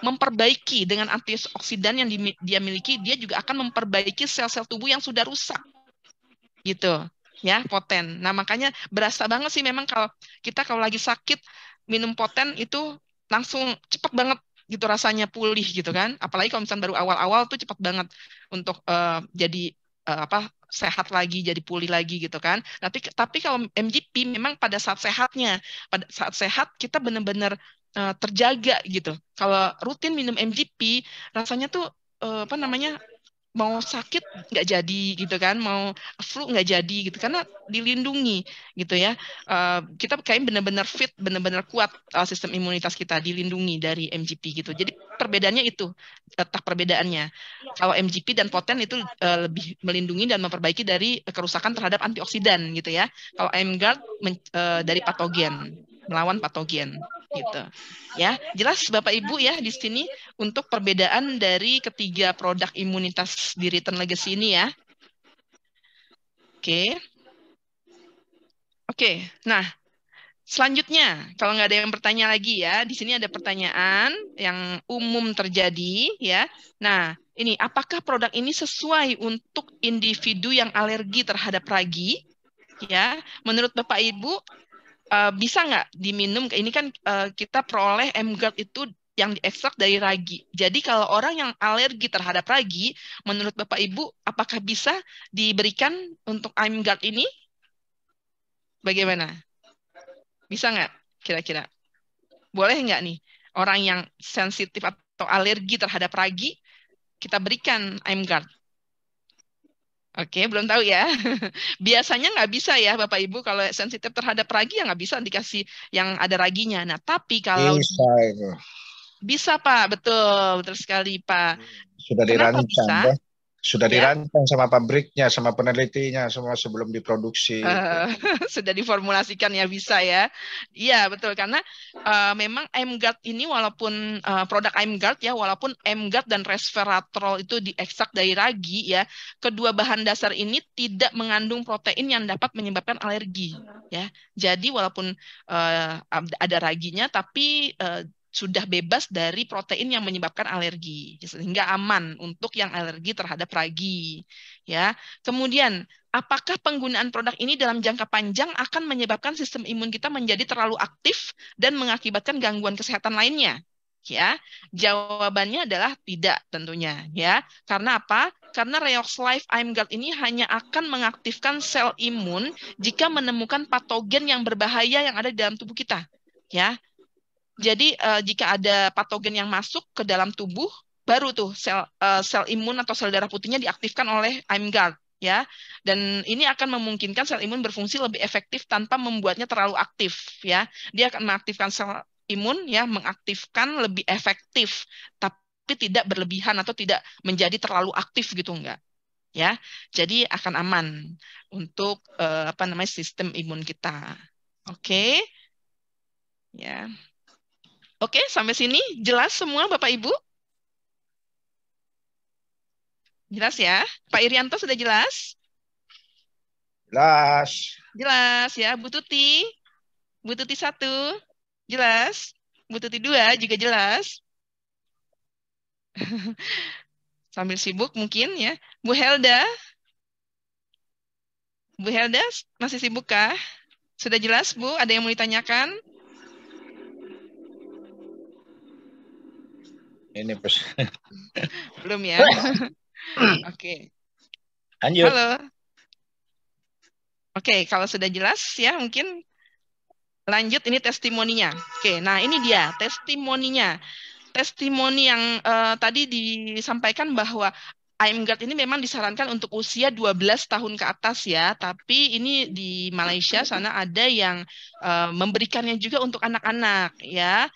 memperbaiki dengan antioksidan yang dia miliki, dia juga akan memperbaiki sel-sel tubuh yang sudah rusak. Gitu. Ya, poten. Nah, makanya berasa banget sih memang kalau kita kalau lagi sakit minum poten itu langsung cepet banget gitu rasanya pulih gitu kan. Apalagi kalau misalnya baru awal-awal tuh cepat banget untuk uh, jadi uh, apa sehat lagi jadi pulih lagi gitu kan tapi tapi kalau MGP memang pada saat sehatnya pada saat sehat kita benar-benar uh, eh, terjaga gitu kalau rutin minum MGP rasanya tuh uh, apa namanya mau sakit nggak jadi gitu kan mau flu nggak jadi gitu karena dilindungi gitu ya uh, kita kayak benar-benar fit benar-benar kuat uh, sistem imunitas kita dilindungi dari MGP gitu jadi perbedaannya itu letak perbedaannya kalau MGP dan poten itu uh, lebih melindungi dan memperbaiki dari kerusakan terhadap antioksidan gitu ya kalau AMGARD uh, dari patogen melawan patogen gitu. Ya, jelas Bapak Ibu ya di sini untuk perbedaan dari ketiga produk imunitas di return legacy ini ya. Oke. Oke. Nah, Selanjutnya, kalau nggak ada yang bertanya lagi ya, di sini ada pertanyaan yang umum terjadi ya. Nah, ini apakah produk ini sesuai untuk individu yang alergi terhadap ragi? Ya, menurut Bapak Ibu, uh, bisa nggak diminum? Ini kan uh, kita peroleh m MGUT itu yang diekstrak dari ragi. Jadi kalau orang yang alergi terhadap ragi, menurut Bapak Ibu, apakah bisa diberikan untuk m AMGARD ini? Bagaimana? Bisa nggak kira-kira? Boleh nggak nih orang yang sensitif atau alergi terhadap ragi, kita berikan m AMGARD? Oke, belum tahu ya. [LAUGHS] Biasanya nggak bisa ya, Bapak Ibu. Kalau sensitif terhadap ragi ya nggak bisa dikasih yang ada raginya. Nah, tapi kalau bisa, bisa Pak, betul, betul sekali Pak. Sudah dirancang. Bisa? Deh. Ya sudah ya. sama pabriknya, sama penelitinya, semua sebelum diproduksi. Uh, [LAUGHS] sudah diformulasikan ya bisa ya. Iya betul karena uh, memang MGAT ini walaupun uh, produk MGAT ya, walaupun MGAT dan resveratrol itu diekstrak dari ragi ya, kedua bahan dasar ini tidak mengandung protein yang dapat menyebabkan alergi ya. Jadi walaupun uh, ada raginya tapi uh, sudah bebas dari protein yang menyebabkan alergi sehingga aman untuk yang alergi terhadap ragi ya kemudian apakah penggunaan produk ini dalam jangka panjang akan menyebabkan sistem imun kita menjadi terlalu aktif dan mengakibatkan gangguan kesehatan lainnya ya jawabannya adalah tidak tentunya ya karena apa karena Reox Life Guard ini hanya akan mengaktifkan sel imun jika menemukan patogen yang berbahaya yang ada di dalam tubuh kita ya jadi uh, jika ada patogen yang masuk ke dalam tubuh, baru tuh sel uh, sel imun atau sel darah putihnya diaktifkan oleh IMGARD ya. Dan ini akan memungkinkan sel imun berfungsi lebih efektif tanpa membuatnya terlalu aktif ya. Dia akan mengaktifkan sel imun ya, mengaktifkan lebih efektif tapi tidak berlebihan atau tidak menjadi terlalu aktif gitu enggak ya. Jadi akan aman untuk uh, apa namanya sistem imun kita. Oke. Okay? Ya. Yeah. Oke, sampai sini jelas semua Bapak Ibu? Jelas ya? Pak Irianto sudah jelas? Jelas. Jelas ya, Bu Tuti. Bu Tuti satu, jelas. Bu Tuti dua juga jelas. [LAUGHS] Sambil sibuk mungkin ya. Bu Helda. Bu Helda masih sibuk kah? Sudah jelas Bu, ada yang mau ditanyakan? Ini pers- [LAUGHS] Belum ya. [CLEARS THROAT] Oke. okay. Halo. Oke, okay, kalau sudah jelas ya mungkin lanjut ini testimoninya. Oke, okay, nah ini dia testimoninya. Testimoni yang uh, tadi disampaikan bahwa I'm Guard ini memang disarankan untuk usia 12 tahun ke atas ya, tapi ini di Malaysia sana ada yang uh, memberikannya juga untuk anak-anak ya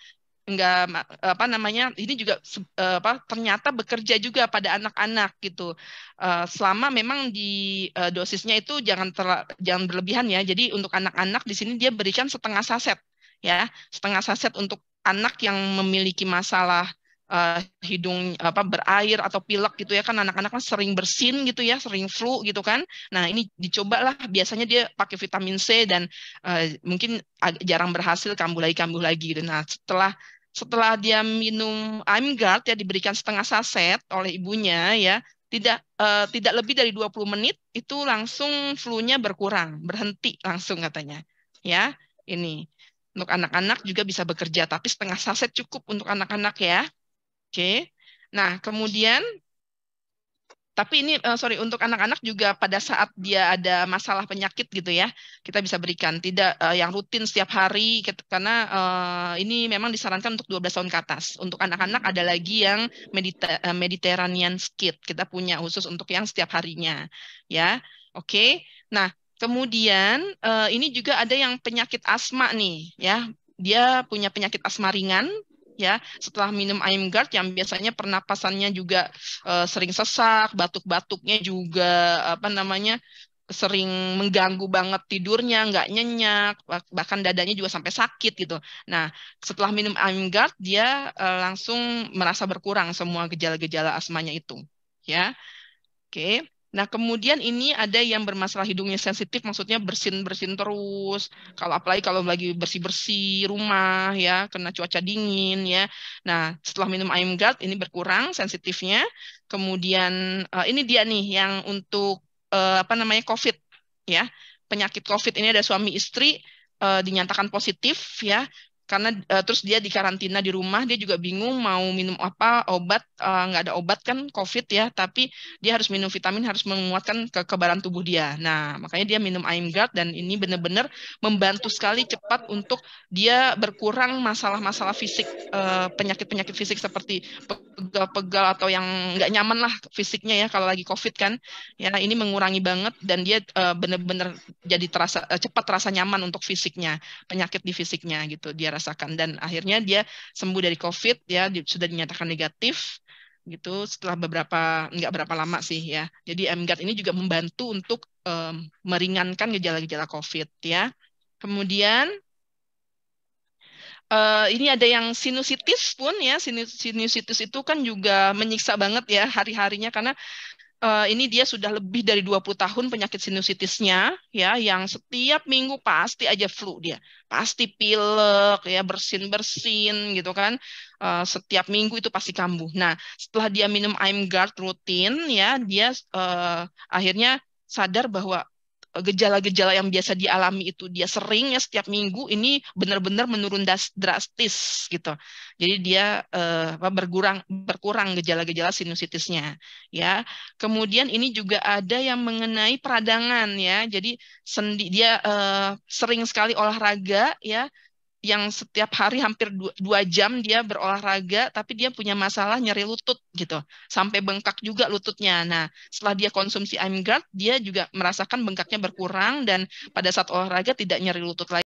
enggak apa namanya ini juga eh, apa ternyata bekerja juga pada anak-anak gitu eh, selama memang di eh, dosisnya itu jangan ter, jangan berlebihan ya jadi untuk anak-anak di sini dia berikan setengah saset ya setengah saset untuk anak yang memiliki masalah uh, hidung apa berair atau pilek gitu ya kan anak-anak kan sering bersin gitu ya sering flu gitu kan nah ini dicoba lah biasanya dia pakai vitamin C dan uh, mungkin jarang berhasil kambuh lagi kambuh lagi gitu nah setelah setelah dia minum Imgard ya diberikan setengah saset oleh ibunya ya tidak uh, tidak lebih dari 20 menit itu langsung flu-nya berkurang berhenti langsung katanya ya ini untuk anak-anak juga bisa bekerja tapi setengah saset cukup untuk anak-anak ya Oke. Nah, kemudian tapi ini uh, sorry untuk anak-anak juga pada saat dia ada masalah penyakit gitu ya kita bisa berikan tidak uh, yang rutin setiap hari karena uh, ini memang disarankan untuk 12 tahun ke atas untuk anak-anak hmm. ada lagi yang Mediter Mediterranean skit, kita punya khusus untuk yang setiap harinya ya oke okay? nah kemudian uh, ini juga ada yang penyakit asma nih ya dia punya penyakit asma ringan ya setelah minum ayam guard yang biasanya pernapasannya juga uh, sering sesak, batuk-batuknya juga apa namanya sering mengganggu banget tidurnya, nggak nyenyak, bahkan dadanya juga sampai sakit gitu. Nah, setelah minum guard dia uh, langsung merasa berkurang semua gejala-gejala asmanya itu, ya. Oke. Okay. Nah, kemudian ini ada yang bermasalah hidungnya sensitif, maksudnya bersin-bersin terus. Kalau apalagi kalau lagi bersih-bersih rumah ya, kena cuaca dingin ya. Nah, setelah minum ayam guard ini berkurang sensitifnya. Kemudian uh, ini dia nih yang untuk uh, apa namanya COVID ya. Penyakit COVID ini ada suami istri uh, dinyatakan positif ya karena uh, terus dia dikarantina di rumah dia juga bingung mau minum apa obat eh, nggak uh, ada obat kan covid ya tapi dia harus minum vitamin harus menguatkan kekebalan tubuh dia nah makanya dia minum guard dan ini benar-benar membantu sekali cepat untuk dia berkurang masalah-masalah fisik uh, penyakit-penyakit fisik seperti pegal-pegal atau yang nggak nyaman lah fisiknya ya kalau lagi covid kan ya ini mengurangi banget dan dia uh, benar-benar jadi terasa uh, cepat terasa nyaman untuk fisiknya penyakit di fisiknya gitu dia rasakan dan akhirnya dia sembuh dari COVID ya sudah dinyatakan negatif gitu setelah beberapa nggak berapa lama sih ya. Jadi MGAT ini juga membantu untuk um, meringankan gejala-gejala COVID ya. Kemudian uh, ini ada yang sinusitis pun ya sinusitis itu kan juga menyiksa banget ya hari-harinya karena uh, ini dia sudah lebih dari 20 tahun penyakit sinusitisnya ya yang setiap minggu pasti aja flu dia pasti pilek ya bersin bersin gitu kan uh, setiap minggu itu pasti kambuh nah setelah dia minum Guard rutin ya dia uh, akhirnya sadar bahwa gejala-gejala yang biasa dialami itu dia sering ya setiap minggu ini benar-benar menurun drastis gitu. Jadi dia eh, berkurang berkurang gejala-gejala sinusitisnya ya. Kemudian ini juga ada yang mengenai peradangan ya. Jadi sendi dia eh, sering sekali olahraga ya yang setiap hari hampir dua, jam dia berolahraga, tapi dia punya masalah nyeri lutut gitu, sampai bengkak juga lututnya. Nah, setelah dia konsumsi Imgard, dia juga merasakan bengkaknya berkurang dan pada saat olahraga tidak nyeri lutut lagi.